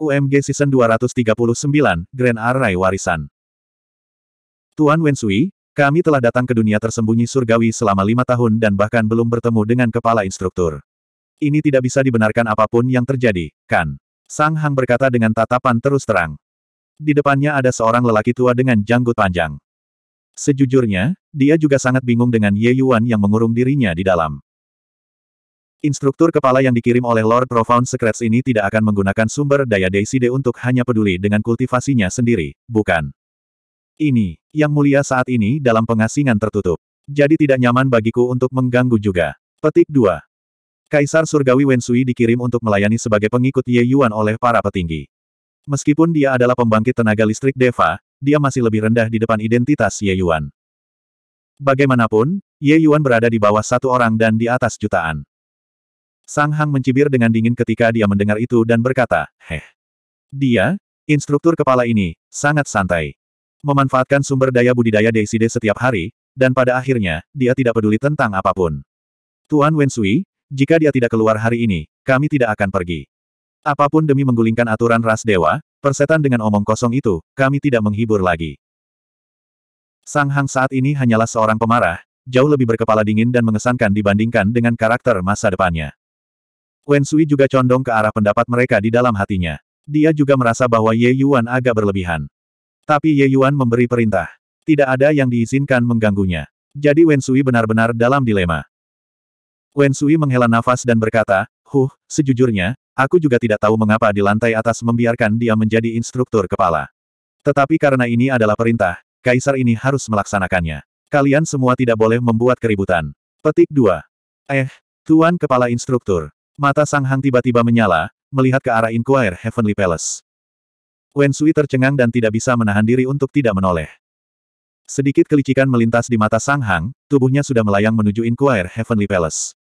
UMG Season 239, Grand Array Warisan. Tuan Wensui, kami telah datang ke dunia tersembunyi surgawi selama lima tahun dan bahkan belum bertemu dengan kepala instruktur. Ini tidak bisa dibenarkan apapun yang terjadi, kan? Sang Hang berkata dengan tatapan terus terang. Di depannya ada seorang lelaki tua dengan janggut panjang. Sejujurnya, dia juga sangat bingung dengan Ye Yuan yang mengurung dirinya di dalam. Instruktur kepala yang dikirim oleh Lord Profound Secrets ini tidak akan menggunakan sumber daya Deiside untuk hanya peduli dengan kultivasinya sendiri, bukan? Ini, yang mulia saat ini dalam pengasingan tertutup. Jadi tidak nyaman bagiku untuk mengganggu juga. Petik 2. Kaisar Surgawi Wensui dikirim untuk melayani sebagai pengikut Ye Yuan oleh para petinggi. Meskipun dia adalah pembangkit tenaga listrik Deva, dia masih lebih rendah di depan identitas Ye Yuan. Bagaimanapun, Ye Yuan berada di bawah satu orang dan di atas jutaan. Sang Hang mencibir dengan dingin ketika dia mendengar itu dan berkata, Heh. Dia, instruktur kepala ini, sangat santai. Memanfaatkan sumber daya budidaya Deiside setiap hari, dan pada akhirnya, dia tidak peduli tentang apapun. Tuan Wensui, jika dia tidak keluar hari ini, kami tidak akan pergi. Apapun demi menggulingkan aturan ras dewa, persetan dengan omong kosong itu, kami tidak menghibur lagi. Sang Hang saat ini hanyalah seorang pemarah, jauh lebih berkepala dingin dan mengesankan dibandingkan dengan karakter masa depannya. Wen Sui juga condong ke arah pendapat mereka di dalam hatinya. Dia juga merasa bahwa Ye Yuan agak berlebihan. Tapi Ye Yuan memberi perintah. Tidak ada yang diizinkan mengganggunya. Jadi Wen Sui benar-benar dalam dilema. Wen Sui menghela nafas dan berkata, Huh, sejujurnya, aku juga tidak tahu mengapa di lantai atas membiarkan dia menjadi instruktur kepala. Tetapi karena ini adalah perintah, kaisar ini harus melaksanakannya. Kalian semua tidak boleh membuat keributan. Petik 2. Eh, Tuan Kepala Instruktur, Mata Sang Hang tiba-tiba menyala, melihat ke arah Inquire Heavenly Palace. Wen Sui tercengang dan tidak bisa menahan diri untuk tidak menoleh. Sedikit kelicikan melintas di mata Sang Hang, tubuhnya sudah melayang menuju Inquire Heavenly Palace.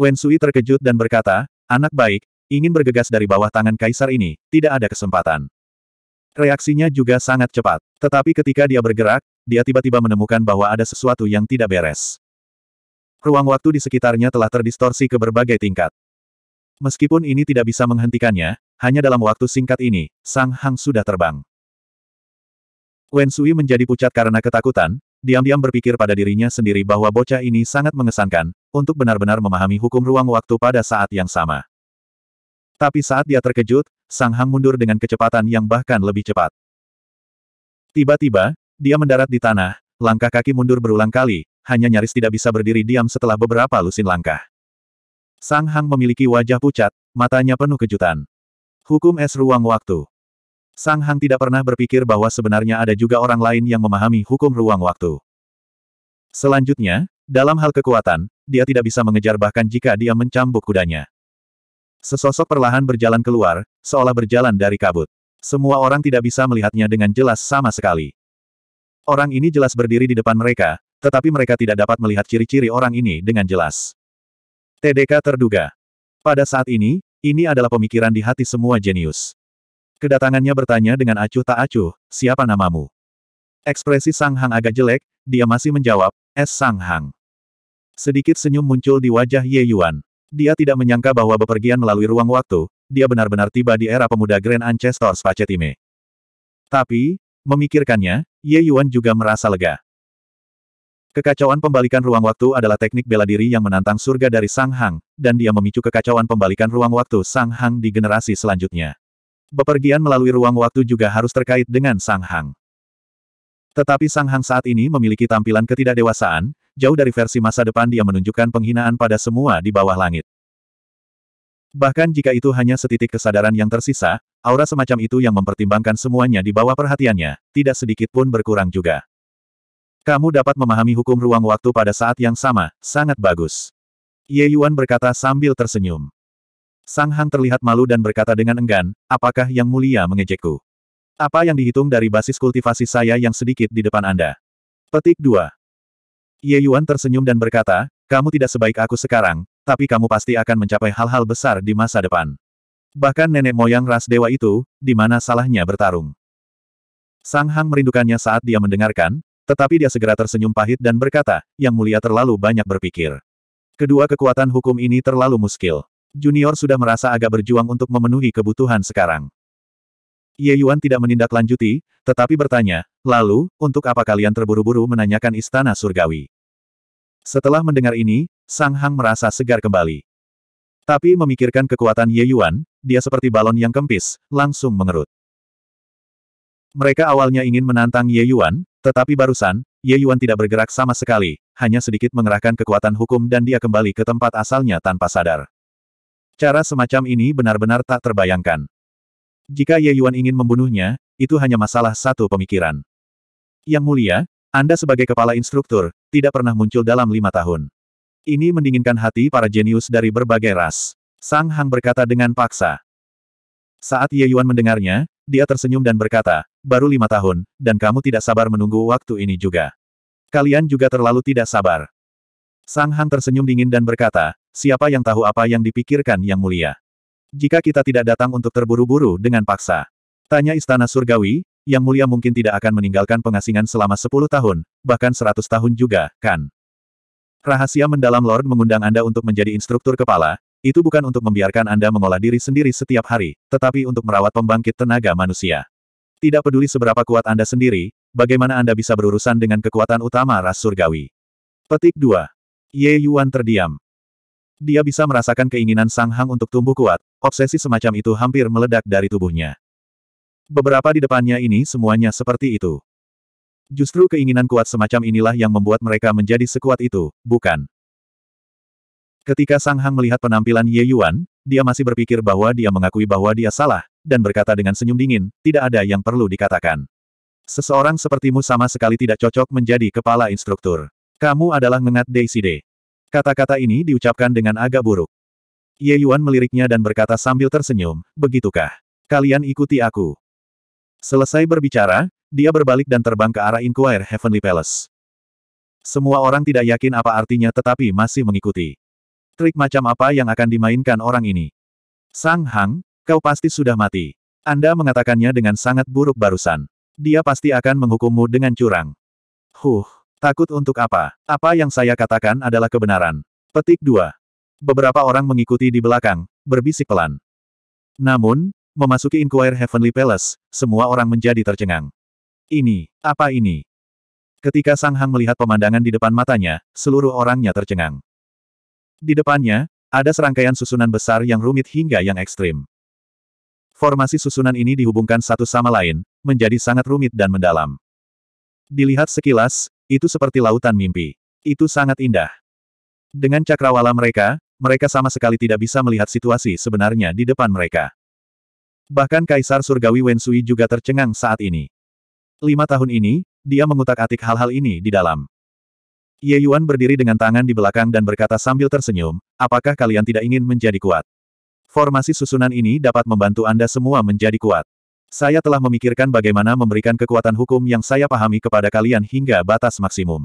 Wen Sui terkejut dan berkata, anak baik, ingin bergegas dari bawah tangan kaisar ini, tidak ada kesempatan. Reaksinya juga sangat cepat. Tetapi ketika dia bergerak, dia tiba-tiba menemukan bahwa ada sesuatu yang tidak beres ruang waktu di sekitarnya telah terdistorsi ke berbagai tingkat. Meskipun ini tidak bisa menghentikannya, hanya dalam waktu singkat ini, Sang Hang sudah terbang. Wen Sui menjadi pucat karena ketakutan, diam-diam berpikir pada dirinya sendiri bahwa bocah ini sangat mengesankan, untuk benar-benar memahami hukum ruang waktu pada saat yang sama. Tapi saat dia terkejut, Sang Hang mundur dengan kecepatan yang bahkan lebih cepat. Tiba-tiba, dia mendarat di tanah, langkah kaki mundur berulang kali, hanya nyaris tidak bisa berdiri diam setelah beberapa lusin langkah. Sang Hang memiliki wajah pucat, matanya penuh kejutan. Hukum es ruang waktu. Sang Hang tidak pernah berpikir bahwa sebenarnya ada juga orang lain yang memahami hukum ruang waktu. Selanjutnya, dalam hal kekuatan, dia tidak bisa mengejar bahkan jika dia mencambuk kudanya. Sesosok perlahan berjalan keluar, seolah berjalan dari kabut. Semua orang tidak bisa melihatnya dengan jelas sama sekali. Orang ini jelas berdiri di depan mereka, tetapi mereka tidak dapat melihat ciri-ciri orang ini dengan jelas. TDK terduga. Pada saat ini, ini adalah pemikiran di hati semua jenius. Kedatangannya bertanya dengan acuh tak acuh, siapa namamu? Ekspresi Sang Hang agak jelek, dia masih menjawab, es Sang Hang. Sedikit senyum muncul di wajah Ye Yuan. Dia tidak menyangka bahwa bepergian melalui ruang waktu, dia benar-benar tiba di era pemuda Grand Ancestor Spacetime. Tapi, memikirkannya, Ye Yuan juga merasa lega. Kekacauan pembalikan ruang waktu adalah teknik bela diri yang menantang surga dari Sang Hang, dan dia memicu kekacauan pembalikan ruang waktu Sang Hang di generasi selanjutnya. Bepergian melalui ruang waktu juga harus terkait dengan Sang Hang. Tetapi Sang Hang saat ini memiliki tampilan ketidakdewasaan, jauh dari versi masa depan dia menunjukkan penghinaan pada semua di bawah langit. Bahkan jika itu hanya setitik kesadaran yang tersisa, aura semacam itu yang mempertimbangkan semuanya di bawah perhatiannya, tidak sedikit pun berkurang juga. Kamu dapat memahami hukum ruang waktu pada saat yang sama, sangat bagus. Ye Yuan berkata sambil tersenyum. Sang Hang terlihat malu dan berkata dengan enggan, apakah yang mulia mengejekku? Apa yang dihitung dari basis kultivasi saya yang sedikit di depan Anda? Petik 2. Ye Yuan tersenyum dan berkata, kamu tidak sebaik aku sekarang, tapi kamu pasti akan mencapai hal-hal besar di masa depan. Bahkan nenek moyang ras dewa itu, di mana salahnya bertarung. Sang Hang merindukannya saat dia mendengarkan, tetapi dia segera tersenyum pahit dan berkata, Yang Mulia terlalu banyak berpikir. Kedua kekuatan hukum ini terlalu muskil. Junior sudah merasa agak berjuang untuk memenuhi kebutuhan sekarang. Ye Yuan tidak menindaklanjuti, tetapi bertanya, lalu, untuk apa kalian terburu-buru menanyakan istana surgawi? Setelah mendengar ini, Sang Hang merasa segar kembali. Tapi memikirkan kekuatan Ye Yuan, dia seperti balon yang kempis, langsung mengerut. Mereka awalnya ingin menantang Ye Yuan, tetapi barusan, Ye Yuan tidak bergerak sama sekali, hanya sedikit mengerahkan kekuatan hukum dan dia kembali ke tempat asalnya tanpa sadar. Cara semacam ini benar-benar tak terbayangkan. Jika Ye Yuan ingin membunuhnya, itu hanya masalah satu pemikiran. Yang mulia, Anda sebagai kepala instruktur, tidak pernah muncul dalam lima tahun. Ini mendinginkan hati para jenius dari berbagai ras. Sang Hang berkata dengan paksa. Saat Ye Yuan mendengarnya, dia tersenyum dan berkata, baru lima tahun, dan kamu tidak sabar menunggu waktu ini juga. Kalian juga terlalu tidak sabar. Sang Hang tersenyum dingin dan berkata, siapa yang tahu apa yang dipikirkan yang mulia? Jika kita tidak datang untuk terburu-buru dengan paksa. Tanya Istana Surgawi, yang mulia mungkin tidak akan meninggalkan pengasingan selama sepuluh tahun, bahkan seratus tahun juga, kan? Rahasia mendalam Lord mengundang Anda untuk menjadi instruktur kepala, itu bukan untuk membiarkan Anda mengolah diri sendiri setiap hari, tetapi untuk merawat pembangkit tenaga manusia. Tidak peduli seberapa kuat Anda sendiri, bagaimana Anda bisa berurusan dengan kekuatan utama ras surgawi. Petik 2. Ye Yuan terdiam. Dia bisa merasakan keinginan Sang Hang untuk tumbuh kuat, obsesi semacam itu hampir meledak dari tubuhnya. Beberapa di depannya ini semuanya seperti itu. Justru keinginan kuat semacam inilah yang membuat mereka menjadi sekuat itu, bukan? Ketika Sang Hang melihat penampilan Ye Yuan, dia masih berpikir bahwa dia mengakui bahwa dia salah, dan berkata dengan senyum dingin, tidak ada yang perlu dikatakan. Seseorang sepertimu sama sekali tidak cocok menjadi kepala instruktur. Kamu adalah ngengat Deiside. Kata-kata ini diucapkan dengan agak buruk. Ye Yuan meliriknya dan berkata sambil tersenyum, begitukah? Kalian ikuti aku. Selesai berbicara, dia berbalik dan terbang ke arah Inquire Heavenly Palace. Semua orang tidak yakin apa artinya tetapi masih mengikuti. Trik macam apa yang akan dimainkan orang ini? Sang Hang, Kau pasti sudah mati. Anda mengatakannya dengan sangat buruk barusan. Dia pasti akan menghukummu dengan curang. Huh, takut untuk apa? Apa yang saya katakan adalah kebenaran. Petik 2. Beberapa orang mengikuti di belakang, berbisik pelan. Namun, memasuki Inquire Heavenly Palace, semua orang menjadi tercengang. Ini, apa ini? Ketika Sang Hang melihat pemandangan di depan matanya, seluruh orangnya tercengang. Di depannya, ada serangkaian susunan besar yang rumit hingga yang ekstrim. Formasi susunan ini dihubungkan satu sama lain, menjadi sangat rumit dan mendalam. Dilihat sekilas, itu seperti lautan mimpi. Itu sangat indah. Dengan cakrawala mereka, mereka sama sekali tidak bisa melihat situasi sebenarnya di depan mereka. Bahkan Kaisar Surgawi Wensui juga tercengang saat ini. Lima tahun ini, dia mengutak-atik hal-hal ini di dalam. Ye Yuan berdiri dengan tangan di belakang dan berkata sambil tersenyum, apakah kalian tidak ingin menjadi kuat? Formasi susunan ini dapat membantu Anda semua menjadi kuat. Saya telah memikirkan bagaimana memberikan kekuatan hukum yang saya pahami kepada kalian hingga batas maksimum.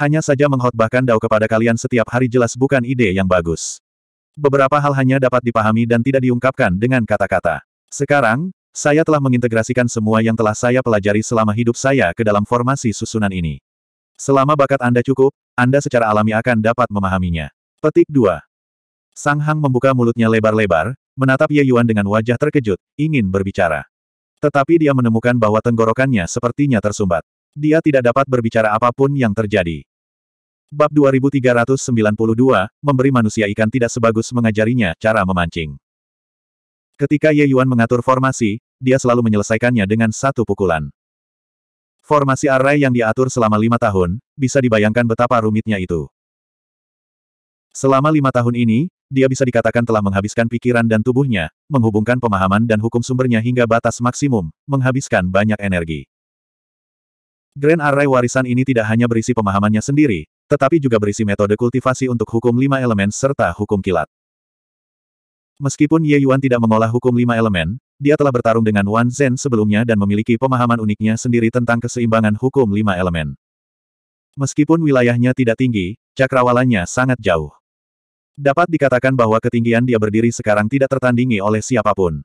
Hanya saja menghotbahkan dao kepada kalian setiap hari jelas bukan ide yang bagus. Beberapa hal hanya dapat dipahami dan tidak diungkapkan dengan kata-kata. Sekarang, saya telah mengintegrasikan semua yang telah saya pelajari selama hidup saya ke dalam formasi susunan ini. Selama bakat Anda cukup, Anda secara alami akan dapat memahaminya. Petik 2. Sang Hang membuka mulutnya lebar-lebar, menatap Ye Yuan dengan wajah terkejut, ingin berbicara. Tetapi dia menemukan bahwa tenggorokannya sepertinya tersumbat. Dia tidak dapat berbicara apapun yang terjadi. Bab 2392, memberi manusia ikan tidak sebagus mengajarinya cara memancing. Ketika Ye Yuan mengatur formasi, dia selalu menyelesaikannya dengan satu pukulan. Formasi array yang diatur selama lima tahun, bisa dibayangkan betapa rumitnya itu. Selama lima tahun ini, dia bisa dikatakan telah menghabiskan pikiran dan tubuhnya, menghubungkan pemahaman dan hukum sumbernya hingga batas maksimum, menghabiskan banyak energi. Grand Array warisan ini tidak hanya berisi pemahamannya sendiri, tetapi juga berisi metode kultivasi untuk hukum lima elemen serta hukum kilat. Meskipun Ye Yuan tidak mengolah hukum lima elemen, dia telah bertarung dengan Wan Zhen sebelumnya dan memiliki pemahaman uniknya sendiri tentang keseimbangan hukum lima elemen. Meskipun wilayahnya tidak tinggi, cakrawalanya sangat jauh. Dapat dikatakan bahwa ketinggian dia berdiri sekarang tidak tertandingi oleh siapapun.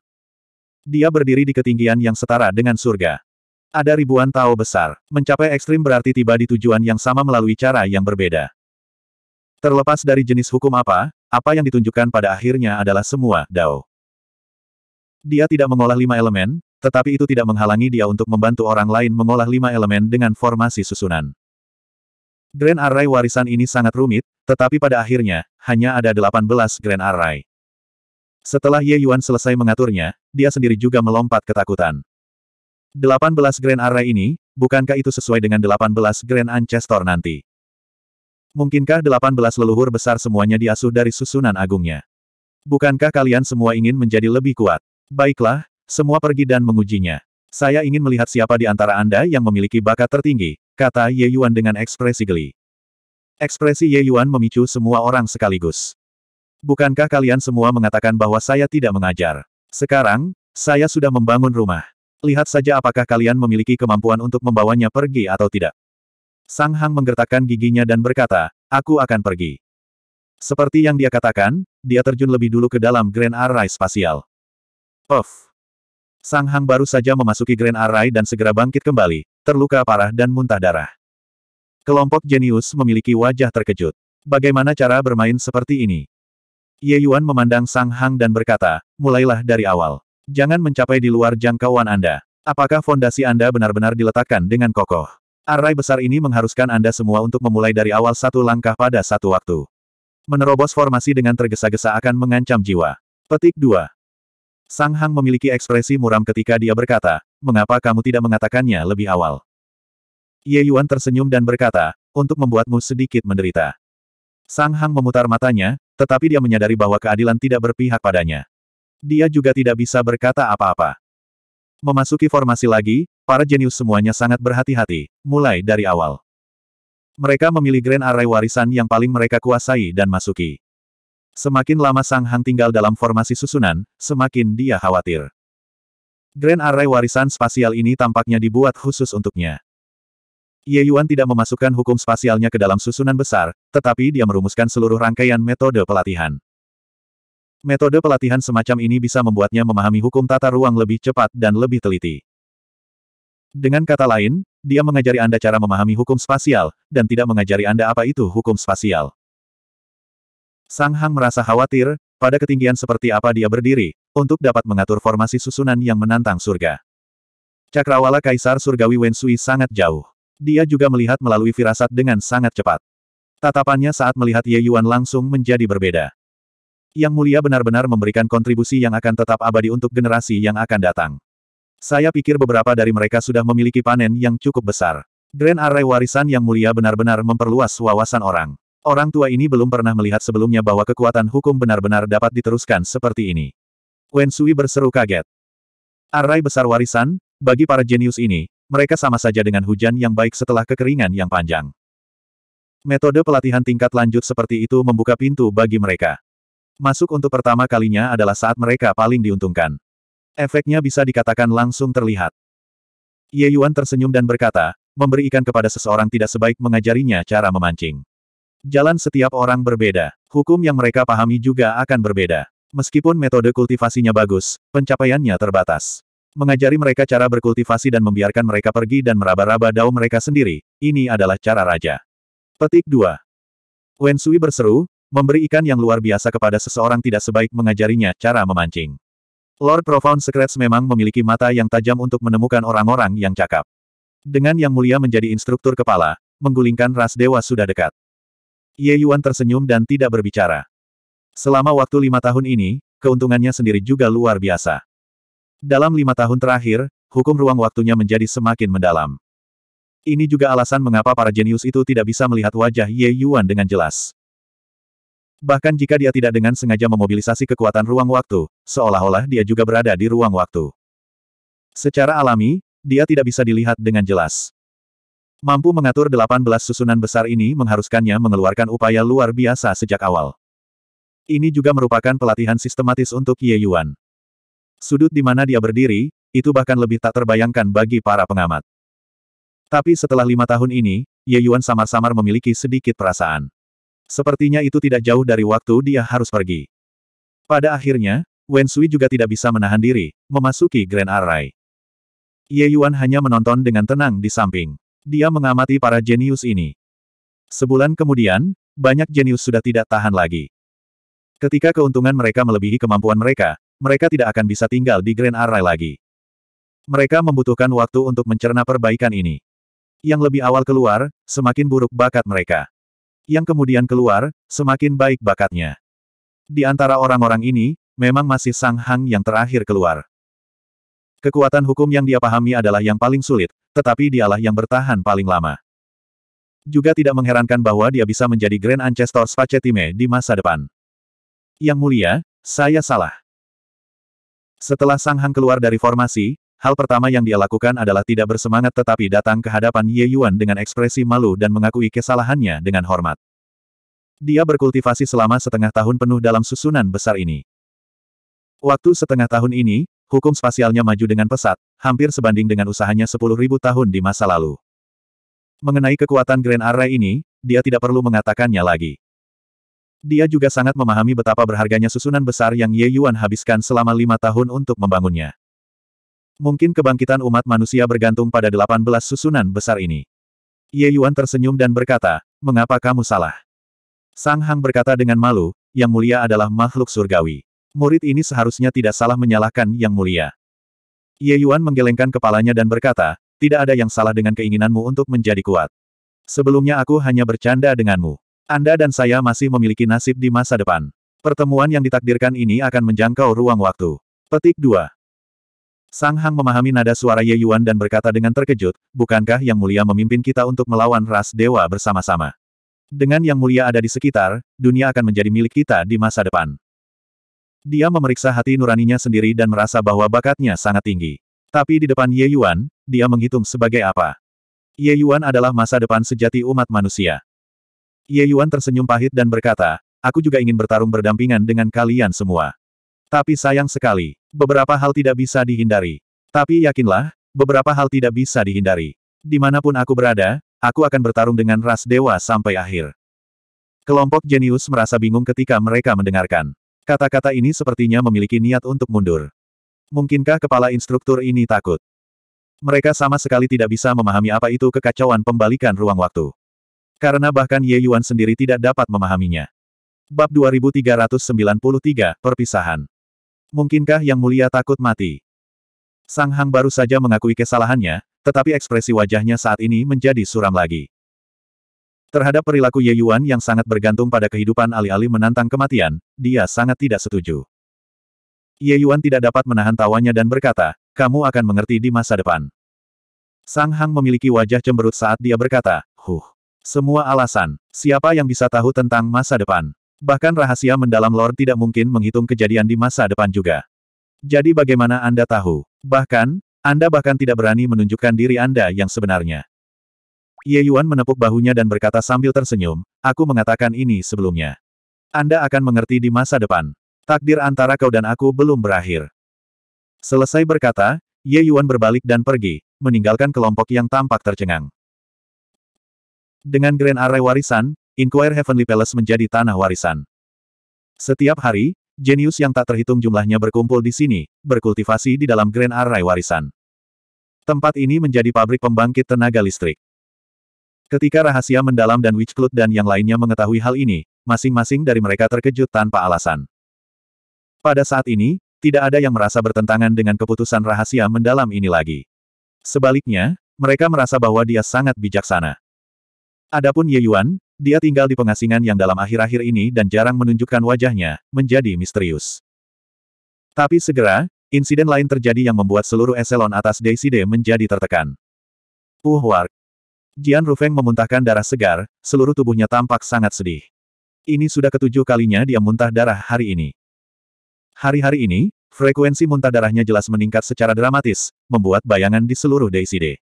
Dia berdiri di ketinggian yang setara dengan surga. Ada ribuan tao besar. Mencapai ekstrim berarti tiba di tujuan yang sama melalui cara yang berbeda. Terlepas dari jenis hukum apa, apa yang ditunjukkan pada akhirnya adalah semua dao. Dia tidak mengolah lima elemen, tetapi itu tidak menghalangi dia untuk membantu orang lain mengolah lima elemen dengan formasi susunan. Grand Array warisan ini sangat rumit, tetapi pada akhirnya, hanya ada 18 Grand Array. Setelah Ye Yuan selesai mengaturnya, dia sendiri juga melompat ketakutan. 18 Grand Array ini, bukankah itu sesuai dengan 18 Grand Ancestor nanti? Mungkinkah 18 leluhur besar semuanya diasuh dari susunan agungnya? Bukankah kalian semua ingin menjadi lebih kuat? Baiklah, semua pergi dan mengujinya. Saya ingin melihat siapa di antara Anda yang memiliki bakat tertinggi, kata Ye Yuan dengan ekspresi geli. Ekspresi Ye Yuan memicu semua orang sekaligus. Bukankah kalian semua mengatakan bahwa saya tidak mengajar? Sekarang, saya sudah membangun rumah. Lihat saja apakah kalian memiliki kemampuan untuk membawanya pergi atau tidak. Sang Hang menggertakkan giginya dan berkata, aku akan pergi. Seperti yang dia katakan, dia terjun lebih dulu ke dalam Grand Array Spasial. Puff! Sang Hang baru saja memasuki Grand Array dan segera bangkit kembali, terluka parah dan muntah darah. Kelompok jenius memiliki wajah terkejut. Bagaimana cara bermain seperti ini? Ye Yuan memandang Sang Hang dan berkata, mulailah dari awal. Jangan mencapai di luar jangkauan Anda. Apakah fondasi Anda benar-benar diletakkan dengan kokoh? Array besar ini mengharuskan Anda semua untuk memulai dari awal satu langkah pada satu waktu. Menerobos formasi dengan tergesa-gesa akan mengancam jiwa. Petik 2. Sang Hang memiliki ekspresi muram ketika dia berkata, mengapa kamu tidak mengatakannya lebih awal? Ye Yuan tersenyum dan berkata, untuk membuatmu sedikit menderita. Sang Hang memutar matanya, tetapi dia menyadari bahwa keadilan tidak berpihak padanya. Dia juga tidak bisa berkata apa-apa. Memasuki formasi lagi, para jenius semuanya sangat berhati-hati, mulai dari awal. Mereka memilih Grand Array warisan yang paling mereka kuasai dan masuki. Semakin lama Sang Han tinggal dalam formasi susunan, semakin dia khawatir. Grand Array warisan spasial ini tampaknya dibuat khusus untuknya. Ye Yuan tidak memasukkan hukum spasialnya ke dalam susunan besar, tetapi dia merumuskan seluruh rangkaian metode pelatihan. Metode pelatihan semacam ini bisa membuatnya memahami hukum tata ruang lebih cepat dan lebih teliti. Dengan kata lain, dia mengajari Anda cara memahami hukum spasial, dan tidak mengajari Anda apa itu hukum spasial. Sang Hang merasa khawatir, pada ketinggian seperti apa dia berdiri, untuk dapat mengatur formasi susunan yang menantang surga. Cakrawala Kaisar Surgawi Wensui sangat jauh. Dia juga melihat melalui firasat dengan sangat cepat. Tatapannya saat melihat Ye Yuan langsung menjadi berbeda. Yang mulia benar-benar memberikan kontribusi yang akan tetap abadi untuk generasi yang akan datang. Saya pikir beberapa dari mereka sudah memiliki panen yang cukup besar. Grand Array warisan yang mulia benar-benar memperluas wawasan orang. Orang tua ini belum pernah melihat sebelumnya bahwa kekuatan hukum benar-benar dapat diteruskan seperti ini. Wen Sui berseru kaget. Arai besar warisan, bagi para jenius ini, mereka sama saja dengan hujan yang baik setelah kekeringan yang panjang. Metode pelatihan tingkat lanjut seperti itu membuka pintu bagi mereka. Masuk untuk pertama kalinya adalah saat mereka paling diuntungkan. Efeknya bisa dikatakan langsung terlihat. Ye Yuan tersenyum dan berkata, memberi ikan kepada seseorang tidak sebaik mengajarinya cara memancing. Jalan setiap orang berbeda. Hukum yang mereka pahami juga akan berbeda. Meskipun metode kultivasinya bagus, pencapaiannya terbatas. Mengajari mereka cara berkultivasi dan membiarkan mereka pergi dan meraba-raba daun mereka sendiri, ini adalah cara raja. Petik 2. Sui berseru, memberi ikan yang luar biasa kepada seseorang tidak sebaik mengajarinya cara memancing. Lord Profound Secrets memang memiliki mata yang tajam untuk menemukan orang-orang yang cakap. Dengan Yang Mulia menjadi instruktur kepala, menggulingkan ras dewa sudah dekat. Ye Yuan tersenyum dan tidak berbicara. Selama waktu lima tahun ini, keuntungannya sendiri juga luar biasa. Dalam lima tahun terakhir, hukum ruang waktunya menjadi semakin mendalam. Ini juga alasan mengapa para jenius itu tidak bisa melihat wajah Ye Yuan dengan jelas. Bahkan jika dia tidak dengan sengaja memobilisasi kekuatan ruang waktu, seolah-olah dia juga berada di ruang waktu. Secara alami, dia tidak bisa dilihat dengan jelas. Mampu mengatur 18 susunan besar ini mengharuskannya mengeluarkan upaya luar biasa sejak awal. Ini juga merupakan pelatihan sistematis untuk Ye Yuan. Sudut di mana dia berdiri, itu bahkan lebih tak terbayangkan bagi para pengamat. Tapi setelah lima tahun ini, Ye Yuan samar-samar memiliki sedikit perasaan. Sepertinya itu tidak jauh dari waktu dia harus pergi. Pada akhirnya, Wen Sui juga tidak bisa menahan diri, memasuki Grand Array. Ye Yuan hanya menonton dengan tenang di samping. Dia mengamati para jenius ini. Sebulan kemudian, banyak jenius sudah tidak tahan lagi. Ketika keuntungan mereka melebihi kemampuan mereka, mereka tidak akan bisa tinggal di Grand Array lagi. Mereka membutuhkan waktu untuk mencerna perbaikan ini. Yang lebih awal keluar, semakin buruk bakat mereka. Yang kemudian keluar, semakin baik bakatnya. Di antara orang-orang ini, memang masih Sang Hang yang terakhir keluar. Kekuatan hukum yang dia pahami adalah yang paling sulit, tetapi dialah yang bertahan paling lama. Juga tidak mengherankan bahwa dia bisa menjadi Grand Ancestor Spacetime di masa depan. Yang mulia, saya salah. Setelah Sang Hang keluar dari formasi, Hal pertama yang dia lakukan adalah tidak bersemangat tetapi datang ke hadapan Ye Yuan dengan ekspresi malu dan mengakui kesalahannya dengan hormat. Dia berkultivasi selama setengah tahun penuh dalam susunan besar ini. Waktu setengah tahun ini, hukum spasialnya maju dengan pesat, hampir sebanding dengan usahanya 10.000 tahun di masa lalu. Mengenai kekuatan Grand Array ini, dia tidak perlu mengatakannya lagi. Dia juga sangat memahami betapa berharganya susunan besar yang Ye Yuan habiskan selama lima tahun untuk membangunnya. Mungkin kebangkitan umat manusia bergantung pada 18 susunan besar ini. Ye Yuan tersenyum dan berkata, mengapa kamu salah? Sang Hang berkata dengan malu, yang mulia adalah makhluk surgawi murid ini seharusnya tidak salah menyalahkan Yang Mulia. Ye Yuan menggelengkan kepalanya dan berkata, tidak ada yang salah dengan keinginanmu untuk menjadi kuat. Sebelumnya aku hanya bercanda denganmu. Anda dan saya masih memiliki nasib di masa depan. Pertemuan yang ditakdirkan ini akan menjangkau ruang waktu. Petik 2. Sang Hang memahami nada suara Ye Yuan dan berkata dengan terkejut, bukankah Yang Mulia memimpin kita untuk melawan ras dewa bersama-sama? Dengan Yang Mulia ada di sekitar, dunia akan menjadi milik kita di masa depan. Dia memeriksa hati nuraninya sendiri dan merasa bahwa bakatnya sangat tinggi. Tapi di depan Ye Yuan, dia menghitung sebagai apa. Ye Yuan adalah masa depan sejati umat manusia. Ye Yuan tersenyum pahit dan berkata, aku juga ingin bertarung berdampingan dengan kalian semua. Tapi sayang sekali, beberapa hal tidak bisa dihindari. Tapi yakinlah, beberapa hal tidak bisa dihindari. Dimanapun aku berada, aku akan bertarung dengan ras dewa sampai akhir. Kelompok jenius merasa bingung ketika mereka mendengarkan. Kata-kata ini sepertinya memiliki niat untuk mundur. Mungkinkah kepala instruktur ini takut? Mereka sama sekali tidak bisa memahami apa itu kekacauan pembalikan ruang waktu. Karena bahkan Ye Yuan sendiri tidak dapat memahaminya. Bab 2393, Perpisahan Mungkinkah Yang Mulia takut mati? Sang Hang baru saja mengakui kesalahannya, tetapi ekspresi wajahnya saat ini menjadi suram lagi. Terhadap perilaku Ye Yuan yang sangat bergantung pada kehidupan alih-alih menantang kematian, dia sangat tidak setuju. Ye Yuan tidak dapat menahan tawanya dan berkata, kamu akan mengerti di masa depan. Sang Hang memiliki wajah cemberut saat dia berkata, huh, semua alasan, siapa yang bisa tahu tentang masa depan? Bahkan rahasia mendalam Lord tidak mungkin menghitung kejadian di masa depan juga. Jadi bagaimana Anda tahu? Bahkan, Anda bahkan tidak berani menunjukkan diri Anda yang sebenarnya. Ye Yuan menepuk bahunya dan berkata sambil tersenyum, aku mengatakan ini sebelumnya. Anda akan mengerti di masa depan. Takdir antara kau dan aku belum berakhir. Selesai berkata, Ye Yuan berbalik dan pergi, meninggalkan kelompok yang tampak tercengang. Dengan Grand Array warisan, Inquire Heavenly Palace menjadi tanah warisan. Setiap hari, jenius yang tak terhitung jumlahnya berkumpul di sini, berkultivasi di dalam Grand Array warisan. Tempat ini menjadi pabrik pembangkit tenaga listrik. Ketika rahasia mendalam dan cloud dan yang lainnya mengetahui hal ini, masing-masing dari mereka terkejut tanpa alasan. Pada saat ini, tidak ada yang merasa bertentangan dengan keputusan rahasia mendalam ini lagi. Sebaliknya, mereka merasa bahwa dia sangat bijaksana. Adapun Ye Yuan, dia tinggal di pengasingan yang dalam akhir-akhir ini dan jarang menunjukkan wajahnya, menjadi misterius. Tapi segera, insiden lain terjadi yang membuat seluruh eselon atas Daisy menjadi tertekan. Uhwark, Jian Rufeng memuntahkan darah segar, seluruh tubuhnya tampak sangat sedih. Ini sudah ketujuh kalinya dia muntah darah hari ini. Hari-hari ini, frekuensi muntah darahnya jelas meningkat secara dramatis, membuat bayangan di seluruh DCD.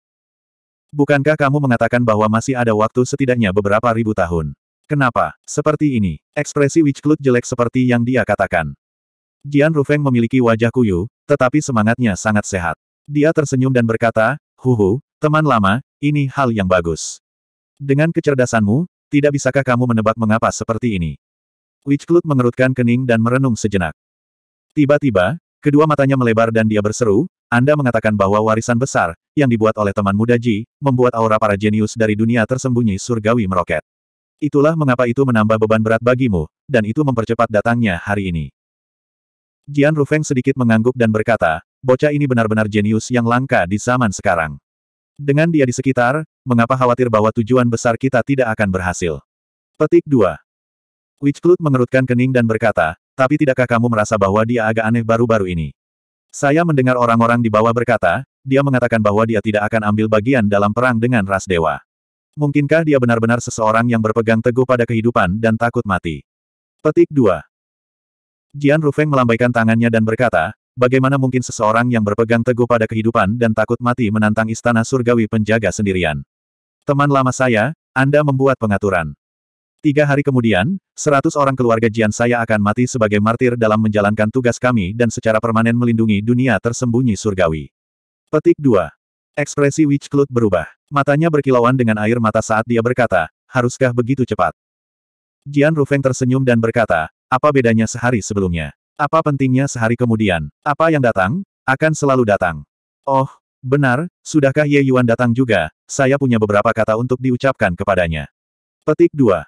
Bukankah kamu mengatakan bahwa masih ada waktu setidaknya beberapa ribu tahun? Kenapa? Seperti ini. Ekspresi Witch jelek seperti yang dia katakan. Jian Rufeng memiliki wajah kuyu, tetapi semangatnya sangat sehat. Dia tersenyum dan berkata, Huhu, teman lama, ini hal yang bagus. Dengan kecerdasanmu, tidak bisakah kamu menebak mengapa seperti ini? Witchclut mengerutkan kening dan merenung sejenak. Tiba-tiba, kedua matanya melebar dan dia berseru, Anda mengatakan bahwa warisan besar, yang dibuat oleh teman muda Ji, membuat aura para jenius dari dunia tersembunyi surgawi meroket. Itulah mengapa itu menambah beban berat bagimu, dan itu mempercepat datangnya hari ini. Jian Rufeng sedikit mengangguk dan berkata, bocah ini benar-benar jenius yang langka di zaman sekarang. Dengan dia di sekitar, mengapa khawatir bahwa tujuan besar kita tidak akan berhasil? Petik 2. Witchclut mengerutkan kening dan berkata, tapi tidakkah kamu merasa bahwa dia agak aneh baru-baru ini? Saya mendengar orang-orang di bawah berkata, dia mengatakan bahwa dia tidak akan ambil bagian dalam perang dengan ras dewa. Mungkinkah dia benar-benar seseorang yang berpegang teguh pada kehidupan dan takut mati? Petik 2. Jian Rufeng melambaikan tangannya dan berkata, Bagaimana mungkin seseorang yang berpegang teguh pada kehidupan dan takut mati menantang istana surgawi penjaga sendirian? Teman lama saya, Anda membuat pengaturan. Tiga hari kemudian, seratus orang keluarga Jian saya akan mati sebagai martir dalam menjalankan tugas kami dan secara permanen melindungi dunia tersembunyi surgawi. Petik 2. Ekspresi Witch Cloud berubah. Matanya berkilauan dengan air mata saat dia berkata, haruskah begitu cepat? Jian Rufeng tersenyum dan berkata, apa bedanya sehari sebelumnya? Apa pentingnya sehari kemudian? Apa yang datang, akan selalu datang. Oh, benar, sudahkah Ye Yuan datang juga? Saya punya beberapa kata untuk diucapkan kepadanya. Petik 2.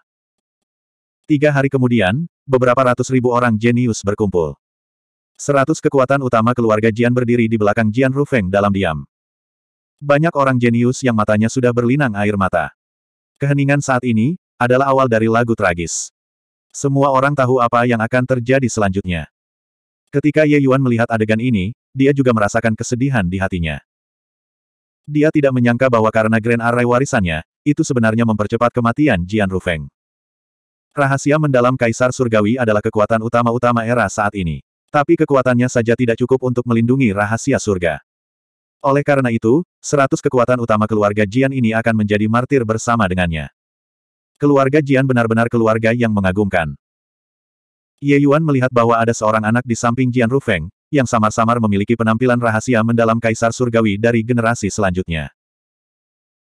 Tiga hari kemudian, beberapa ratus ribu orang jenius berkumpul. Seratus kekuatan utama keluarga Jian berdiri di belakang Jian Rufeng dalam diam. Banyak orang jenius yang matanya sudah berlinang air mata. Keheningan saat ini, adalah awal dari lagu tragis. Semua orang tahu apa yang akan terjadi selanjutnya. Ketika Ye Yuan melihat adegan ini, dia juga merasakan kesedihan di hatinya. Dia tidak menyangka bahwa karena Grand Array warisannya, itu sebenarnya mempercepat kematian Jian Rufeng. Rahasia mendalam Kaisar Surgawi adalah kekuatan utama-utama era saat ini. Tapi kekuatannya saja tidak cukup untuk melindungi rahasia surga. Oleh karena itu, seratus kekuatan utama keluarga Jian ini akan menjadi martir bersama dengannya. Keluarga Jian benar-benar keluarga yang mengagumkan. Ye Yuan melihat bahwa ada seorang anak di samping Jian Rufeng, yang samar-samar memiliki penampilan rahasia mendalam Kaisar Surgawi dari generasi selanjutnya.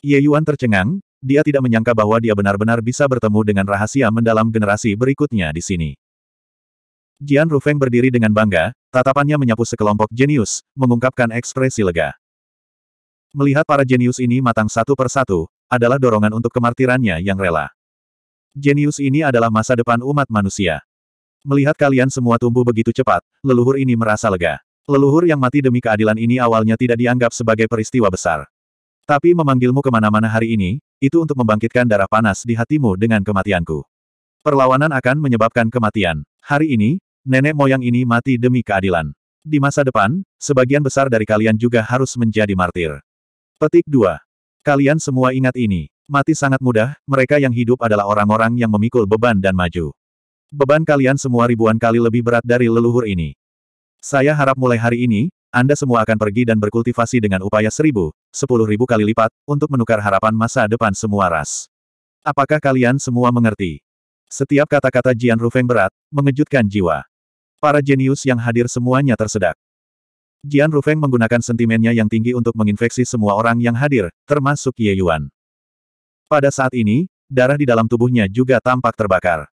Ye Yuan tercengang, dia tidak menyangka bahwa dia benar-benar bisa bertemu dengan rahasia mendalam generasi berikutnya di sini. Jian Rufeng berdiri dengan bangga, tatapannya menyapu sekelompok jenius, mengungkapkan ekspresi lega. Melihat para jenius ini matang satu persatu, adalah dorongan untuk kemartirannya yang rela. Jenius ini adalah masa depan umat manusia. Melihat kalian semua tumbuh begitu cepat, leluhur ini merasa lega. Leluhur yang mati demi keadilan ini awalnya tidak dianggap sebagai peristiwa besar. Tapi memanggilmu kemana-mana hari ini, itu untuk membangkitkan darah panas di hatimu dengan kematianku. Perlawanan akan menyebabkan kematian. Hari ini, nenek moyang ini mati demi keadilan. Di masa depan, sebagian besar dari kalian juga harus menjadi martir. Petik 2. Kalian semua ingat ini. Mati sangat mudah, mereka yang hidup adalah orang-orang yang memikul beban dan maju. Beban kalian semua ribuan kali lebih berat dari leluhur ini. Saya harap mulai hari ini, Anda semua akan pergi dan berkultivasi dengan upaya seribu, sepuluh ribu kali lipat, untuk menukar harapan masa depan semua ras. Apakah kalian semua mengerti? Setiap kata-kata Jian Rufeng berat, mengejutkan jiwa. Para jenius yang hadir semuanya tersedak. Jian Rufeng menggunakan sentimennya yang tinggi untuk menginfeksi semua orang yang hadir, termasuk Ye Yuan. Pada saat ini, darah di dalam tubuhnya juga tampak terbakar.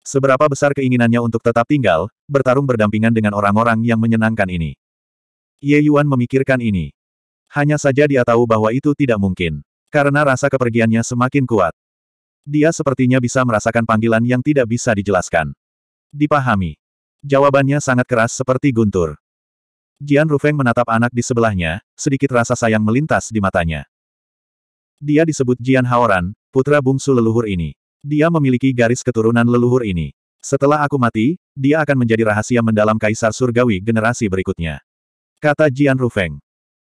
Seberapa besar keinginannya untuk tetap tinggal, bertarung berdampingan dengan orang-orang yang menyenangkan ini. Ye Yuan memikirkan ini. Hanya saja dia tahu bahwa itu tidak mungkin. Karena rasa kepergiannya semakin kuat. Dia sepertinya bisa merasakan panggilan yang tidak bisa dijelaskan. Dipahami. Jawabannya sangat keras seperti guntur. Jian Rufeng menatap anak di sebelahnya, sedikit rasa sayang melintas di matanya. Dia disebut Jian Haoran, putra bungsu leluhur ini. Dia memiliki garis keturunan leluhur ini. Setelah aku mati, dia akan menjadi rahasia mendalam kaisar surgawi generasi berikutnya. Kata Jian Rufeng.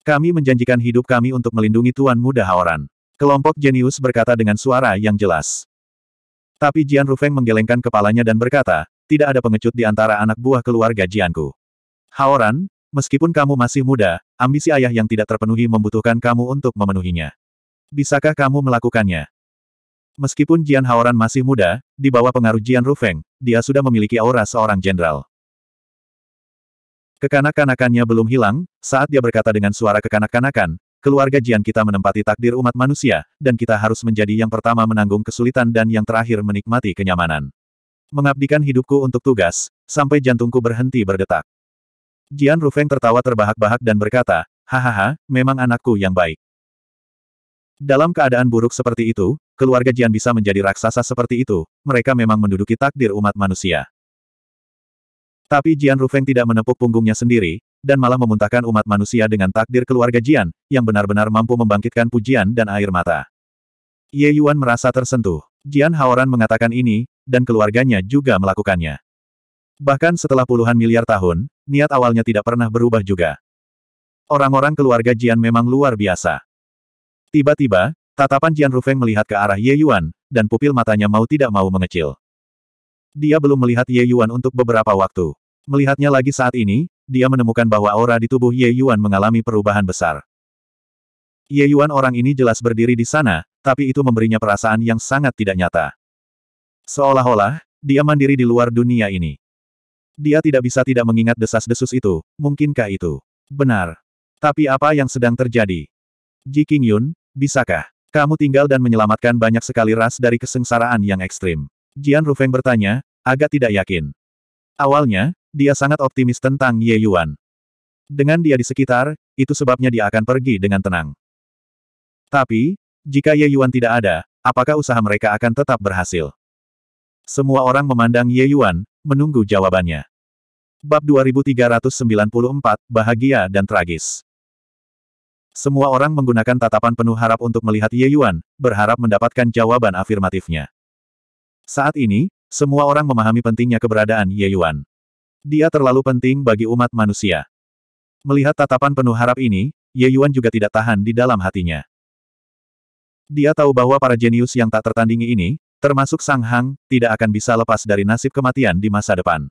Kami menjanjikan hidup kami untuk melindungi Tuan Muda Haoran. Kelompok jenius berkata dengan suara yang jelas. Tapi Jian Rufeng menggelengkan kepalanya dan berkata, tidak ada pengecut di antara anak buah keluarga Jianku. Haoran, meskipun kamu masih muda, ambisi ayah yang tidak terpenuhi membutuhkan kamu untuk memenuhinya. Bisakah kamu melakukannya? Meskipun Jian Haoran masih muda, di bawah pengaruh Jian Rufeng, dia sudah memiliki aura seorang jenderal. Kekanak-kanakannya belum hilang, saat dia berkata dengan suara kekanak-kanakan, keluarga Jian kita menempati takdir umat manusia, dan kita harus menjadi yang pertama menanggung kesulitan dan yang terakhir menikmati kenyamanan. Mengabdikan hidupku untuk tugas, sampai jantungku berhenti berdetak. Jian Rufeng tertawa terbahak-bahak dan berkata, Hahaha, memang anakku yang baik. Dalam keadaan buruk seperti itu, keluarga Jian bisa menjadi raksasa seperti itu, mereka memang menduduki takdir umat manusia. Tapi Jian Rufeng tidak menepuk punggungnya sendiri, dan malah memuntahkan umat manusia dengan takdir keluarga Jian, yang benar-benar mampu membangkitkan pujian dan air mata. Ye Yuan merasa tersentuh. Jian Haoran mengatakan ini, dan keluarganya juga melakukannya. Bahkan setelah puluhan miliar tahun, niat awalnya tidak pernah berubah juga. Orang-orang keluarga Jian memang luar biasa. Tiba-tiba, tatapan Jian Rufeng melihat ke arah Ye Yuan, dan pupil matanya mau tidak mau mengecil. Dia belum melihat Ye Yuan untuk beberapa waktu. Melihatnya lagi saat ini, dia menemukan bahwa aura di tubuh Ye Yuan mengalami perubahan besar. Ye Yuan orang ini jelas berdiri di sana, tapi itu memberinya perasaan yang sangat tidak nyata. Seolah-olah, dia mandiri di luar dunia ini. Dia tidak bisa tidak mengingat desas-desus itu, mungkinkah itu? Benar. Tapi apa yang sedang terjadi? Ji King Yun, Bisakah kamu tinggal dan menyelamatkan banyak sekali ras dari kesengsaraan yang ekstrim? Jian Rufeng bertanya, agak tidak yakin. Awalnya, dia sangat optimis tentang Ye Yuan. Dengan dia di sekitar, itu sebabnya dia akan pergi dengan tenang. Tapi, jika Ye Yuan tidak ada, apakah usaha mereka akan tetap berhasil? Semua orang memandang Ye Yuan, menunggu jawabannya. Bab 2394, Bahagia dan Tragis semua orang menggunakan tatapan penuh harap untuk melihat Ye Yuan, berharap mendapatkan jawaban afirmatifnya. Saat ini, semua orang memahami pentingnya keberadaan Ye Yuan. Dia terlalu penting bagi umat manusia. Melihat tatapan penuh harap ini, Ye Yuan juga tidak tahan di dalam hatinya. Dia tahu bahwa para jenius yang tak tertandingi ini, termasuk Sang Hang, tidak akan bisa lepas dari nasib kematian di masa depan.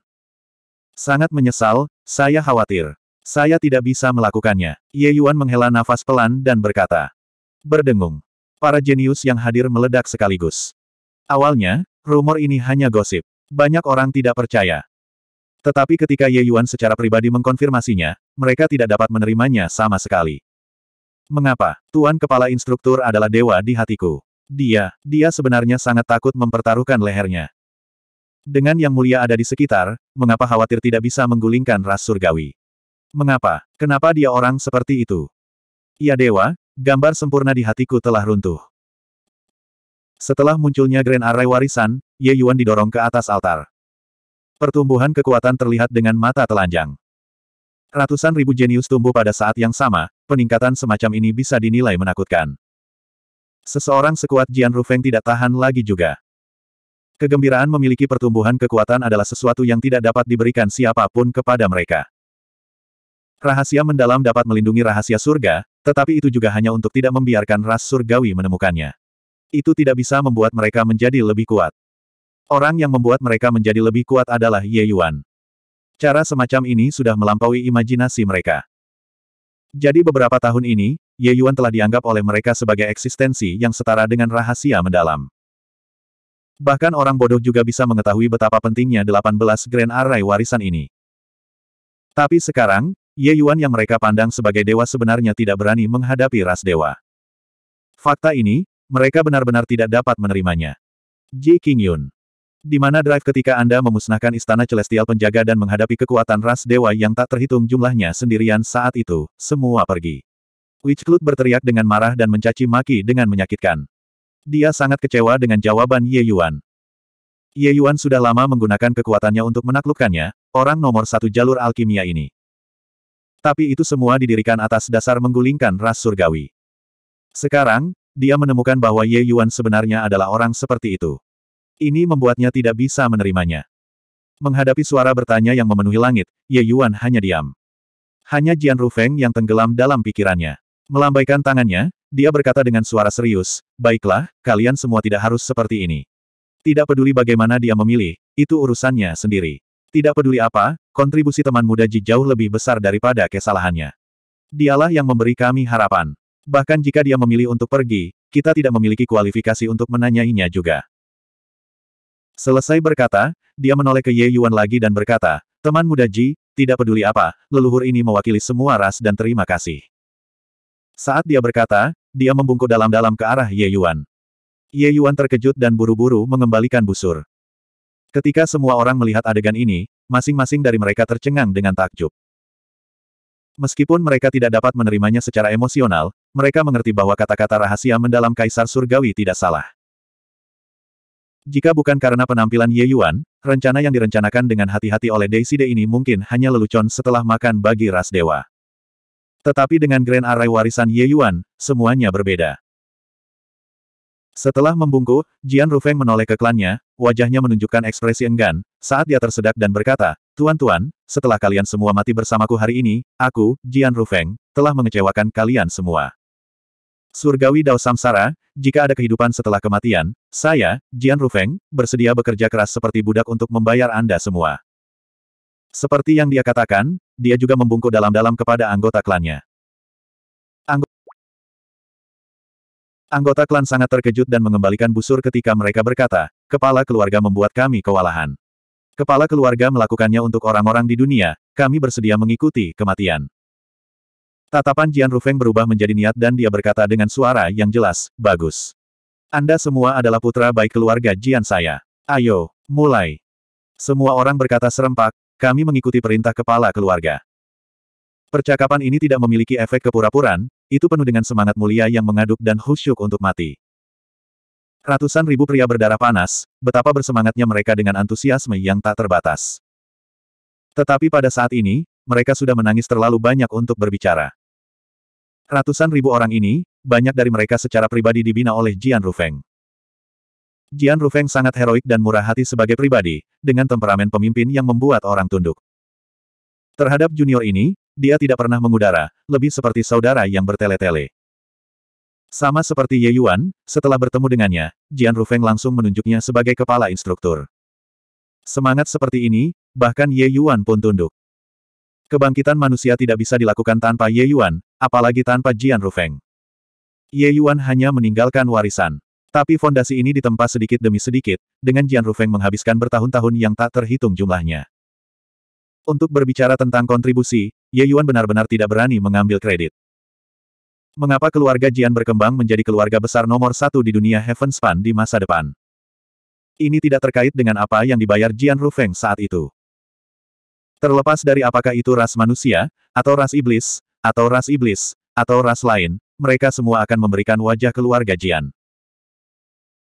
Sangat menyesal, saya khawatir. Saya tidak bisa melakukannya. Ye Yuan menghela nafas pelan dan berkata. Berdengung. Para jenius yang hadir meledak sekaligus. Awalnya, rumor ini hanya gosip. Banyak orang tidak percaya. Tetapi ketika Ye Yuan secara pribadi mengkonfirmasinya, mereka tidak dapat menerimanya sama sekali. Mengapa? Tuan Kepala Instruktur adalah dewa di hatiku. Dia, dia sebenarnya sangat takut mempertaruhkan lehernya. Dengan yang mulia ada di sekitar, mengapa khawatir tidak bisa menggulingkan ras surgawi? Mengapa? Kenapa dia orang seperti itu? Ya dewa, gambar sempurna di hatiku telah runtuh. Setelah munculnya Grand Array warisan, Ye Yuan didorong ke atas altar. Pertumbuhan kekuatan terlihat dengan mata telanjang. Ratusan ribu jenius tumbuh pada saat yang sama, peningkatan semacam ini bisa dinilai menakutkan. Seseorang sekuat Jian Rufeng tidak tahan lagi juga. Kegembiraan memiliki pertumbuhan kekuatan adalah sesuatu yang tidak dapat diberikan siapapun kepada mereka. Rahasia mendalam dapat melindungi rahasia surga, tetapi itu juga hanya untuk tidak membiarkan ras surgawi menemukannya. Itu tidak bisa membuat mereka menjadi lebih kuat. Orang yang membuat mereka menjadi lebih kuat adalah Ye Yuan. Cara semacam ini sudah melampaui imajinasi mereka. Jadi beberapa tahun ini, Ye Yuan telah dianggap oleh mereka sebagai eksistensi yang setara dengan rahasia mendalam. Bahkan orang bodoh juga bisa mengetahui betapa pentingnya 18 Grand Array warisan ini. Tapi sekarang, Ye Yuan yang mereka pandang sebagai dewa sebenarnya tidak berani menghadapi ras dewa. Fakta ini, mereka benar-benar tidak dapat menerimanya. Ji Yun. Di mana drive ketika Anda memusnahkan istana celestial penjaga dan menghadapi kekuatan ras dewa yang tak terhitung jumlahnya sendirian saat itu, semua pergi. Witchclut berteriak dengan marah dan mencaci maki dengan menyakitkan. Dia sangat kecewa dengan jawaban Ye Yuan. Ye Yuan sudah lama menggunakan kekuatannya untuk menaklukkannya, orang nomor satu jalur alkimia ini tapi itu semua didirikan atas dasar menggulingkan ras surgawi. Sekarang, dia menemukan bahwa Ye Yuan sebenarnya adalah orang seperti itu. Ini membuatnya tidak bisa menerimanya. Menghadapi suara bertanya yang memenuhi langit, Ye Yuan hanya diam. Hanya Jian Rufeng yang tenggelam dalam pikirannya. Melambaikan tangannya, dia berkata dengan suara serius, Baiklah, kalian semua tidak harus seperti ini. Tidak peduli bagaimana dia memilih, itu urusannya sendiri. Tidak peduli apa, kontribusi teman muda Ji jauh lebih besar daripada kesalahannya. Dialah yang memberi kami harapan. Bahkan jika dia memilih untuk pergi, kita tidak memiliki kualifikasi untuk menanyainya juga. Selesai berkata, dia menoleh ke Ye Yuan lagi dan berkata, Teman muda Ji, tidak peduli apa, leluhur ini mewakili semua ras dan terima kasih. Saat dia berkata, dia membungkuk dalam-dalam ke arah Ye Yuan. Ye Yuan terkejut dan buru-buru mengembalikan busur. Ketika semua orang melihat adegan ini, masing-masing dari mereka tercengang dengan takjub. Meskipun mereka tidak dapat menerimanya secara emosional, mereka mengerti bahwa kata-kata rahasia mendalam Kaisar Surgawi tidak salah. Jika bukan karena penampilan Ye Yuan, rencana yang direncanakan dengan hati-hati oleh Deiside ini mungkin hanya lelucon setelah makan bagi ras dewa. Tetapi dengan Grand Array warisan Ye Yuan, semuanya berbeda. Setelah membungkuk, Jian Rufeng menoleh ke klannya, wajahnya menunjukkan ekspresi enggan, saat dia tersedak dan berkata, Tuan-tuan, setelah kalian semua mati bersamaku hari ini, aku, Jian Rufeng, telah mengecewakan kalian semua. Surgawi Dao Samsara, jika ada kehidupan setelah kematian, saya, Jian Rufeng, bersedia bekerja keras seperti budak untuk membayar Anda semua. Seperti yang dia katakan, dia juga membungkuk dalam-dalam kepada anggota klannya. Anggota Anggota klan sangat terkejut dan mengembalikan busur ketika mereka berkata, kepala keluarga membuat kami kewalahan. Kepala keluarga melakukannya untuk orang-orang di dunia, kami bersedia mengikuti kematian. Tatapan Jian Rufeng berubah menjadi niat dan dia berkata dengan suara yang jelas, bagus. Anda semua adalah putra baik keluarga Jian saya. Ayo, mulai. Semua orang berkata serempak, kami mengikuti perintah kepala keluarga. Percakapan ini tidak memiliki efek kepura-puraan, itu penuh dengan semangat mulia yang mengaduk dan khusyuk untuk mati. Ratusan ribu pria berdarah panas, betapa bersemangatnya mereka dengan antusiasme yang tak terbatas. Tetapi pada saat ini, mereka sudah menangis terlalu banyak untuk berbicara. Ratusan ribu orang ini, banyak dari mereka secara pribadi dibina oleh Jian Rufeng. Jian Rufeng sangat heroik dan murah hati sebagai pribadi, dengan temperamen pemimpin yang membuat orang tunduk. Terhadap junior ini, dia tidak pernah mengudara, lebih seperti saudara yang bertele-tele. Sama seperti Ye Yuan, setelah bertemu dengannya, Jian Rufeng langsung menunjuknya sebagai kepala instruktur. Semangat seperti ini, bahkan Ye Yuan pun tunduk. Kebangkitan manusia tidak bisa dilakukan tanpa Ye Yuan, apalagi tanpa Jian Rufeng. Ye Yuan hanya meninggalkan warisan. Tapi fondasi ini ditempa sedikit demi sedikit, dengan Jian Rufeng menghabiskan bertahun-tahun yang tak terhitung jumlahnya. Untuk berbicara tentang kontribusi, Ye Yuan benar-benar tidak berani mengambil kredit. Mengapa keluarga Jian berkembang menjadi keluarga besar nomor satu di dunia Heaven Span di masa depan? Ini tidak terkait dengan apa yang dibayar Jian Rufeng saat itu. Terlepas dari apakah itu ras manusia, atau ras iblis, atau ras iblis, atau ras lain, mereka semua akan memberikan wajah keluarga Jian.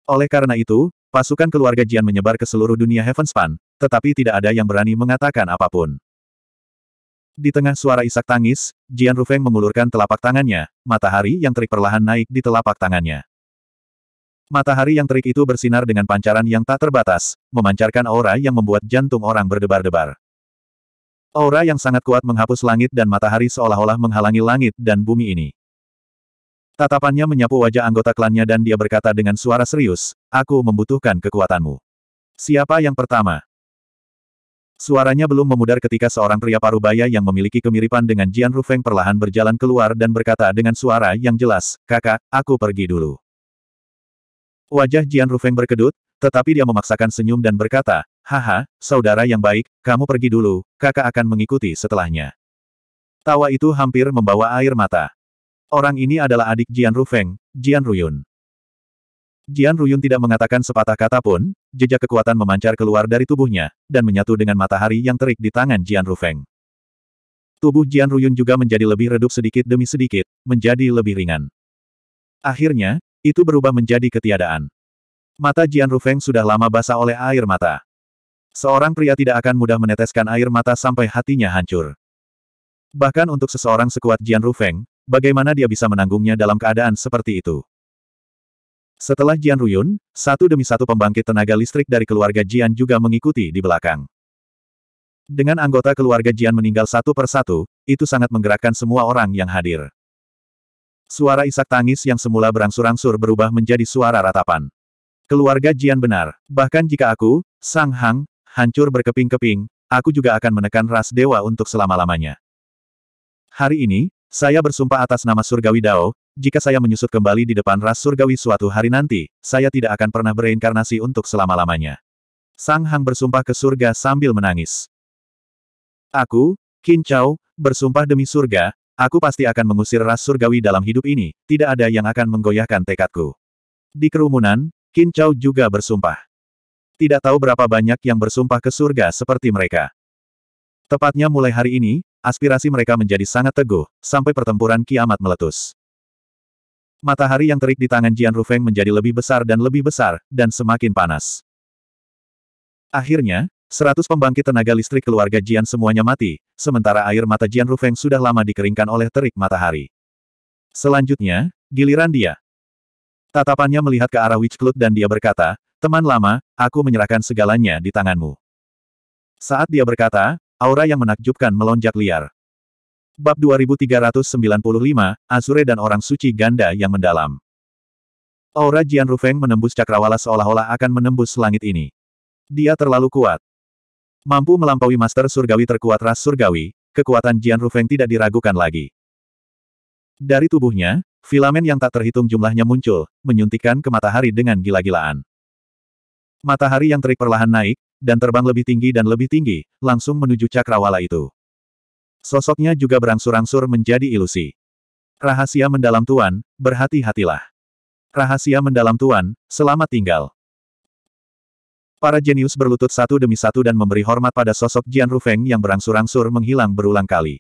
Oleh karena itu, pasukan keluarga Jian menyebar ke seluruh dunia Heaven Span, tetapi tidak ada yang berani mengatakan apapun. Di tengah suara isak tangis, Jian Rufeng mengulurkan telapak tangannya, matahari yang terik perlahan naik di telapak tangannya. Matahari yang terik itu bersinar dengan pancaran yang tak terbatas, memancarkan aura yang membuat jantung orang berdebar-debar. Aura yang sangat kuat menghapus langit dan matahari seolah-olah menghalangi langit dan bumi ini. Tatapannya menyapu wajah anggota klannya dan dia berkata dengan suara serius, Aku membutuhkan kekuatanmu. Siapa yang pertama? Suaranya belum memudar ketika seorang pria parubaya yang memiliki kemiripan dengan Jian Rufeng perlahan berjalan keluar dan berkata dengan suara yang jelas, kakak, aku pergi dulu. Wajah Jian Rufeng berkedut, tetapi dia memaksakan senyum dan berkata, haha, saudara yang baik, kamu pergi dulu, kakak akan mengikuti setelahnya. Tawa itu hampir membawa air mata. Orang ini adalah adik Jian Rufeng, Jian Ruyun. Jian Ruyun tidak mengatakan sepatah kata pun, jejak kekuatan memancar keluar dari tubuhnya, dan menyatu dengan matahari yang terik di tangan Jian Rufeng. Tubuh Jian Ruyun juga menjadi lebih redup sedikit demi sedikit, menjadi lebih ringan. Akhirnya, itu berubah menjadi ketiadaan. Mata Jian Rufeng sudah lama basah oleh air mata. Seorang pria tidak akan mudah meneteskan air mata sampai hatinya hancur. Bahkan untuk seseorang sekuat Jian Rufeng, bagaimana dia bisa menanggungnya dalam keadaan seperti itu? Setelah Jian Ruyun, satu demi satu pembangkit tenaga listrik dari keluarga Jian juga mengikuti di belakang. Dengan anggota keluarga Jian meninggal satu per satu, itu sangat menggerakkan semua orang yang hadir. Suara isak tangis yang semula berangsur-angsur berubah menjadi suara ratapan. Keluarga Jian benar, bahkan jika aku, Sang Hang, hancur berkeping-keping, aku juga akan menekan ras dewa untuk selama-lamanya. Hari ini, saya bersumpah atas nama Surgawi Dao, jika saya menyusut kembali di depan ras surgawi suatu hari nanti, saya tidak akan pernah bereinkarnasi untuk selama-lamanya. Sang Hang bersumpah ke surga sambil menangis. Aku, Qin Chao, bersumpah demi surga, aku pasti akan mengusir ras surgawi dalam hidup ini, tidak ada yang akan menggoyahkan tekadku. Di kerumunan, Qin Chao juga bersumpah. Tidak tahu berapa banyak yang bersumpah ke surga seperti mereka. Tepatnya mulai hari ini, aspirasi mereka menjadi sangat teguh, sampai pertempuran kiamat meletus. Matahari yang terik di tangan Jian Rufeng menjadi lebih besar dan lebih besar, dan semakin panas. Akhirnya, seratus pembangkit tenaga listrik keluarga Jian semuanya mati, sementara air mata Jian Rufeng sudah lama dikeringkan oleh terik matahari. Selanjutnya, giliran dia. Tatapannya melihat ke arah Witch Cloud dan dia berkata, Teman lama, aku menyerahkan segalanya di tanganmu. Saat dia berkata, aura yang menakjubkan melonjak liar. Bab 2395, Azure dan Orang Suci Ganda yang Mendalam. Aura Jian Rufeng menembus cakrawala seolah-olah akan menembus langit ini. Dia terlalu kuat. Mampu melampaui master surgawi terkuat ras surgawi, kekuatan Jian Rufeng tidak diragukan lagi. Dari tubuhnya, filamen yang tak terhitung jumlahnya muncul, menyuntikkan ke matahari dengan gila-gilaan. Matahari yang terik perlahan naik, dan terbang lebih tinggi dan lebih tinggi, langsung menuju cakrawala itu. Sosoknya juga berangsur-angsur menjadi ilusi. Rahasia mendalam Tuan, berhati-hatilah. Rahasia mendalam Tuan, selamat tinggal. Para jenius berlutut satu demi satu dan memberi hormat pada sosok Jian Rufeng yang berangsur-angsur menghilang berulang kali.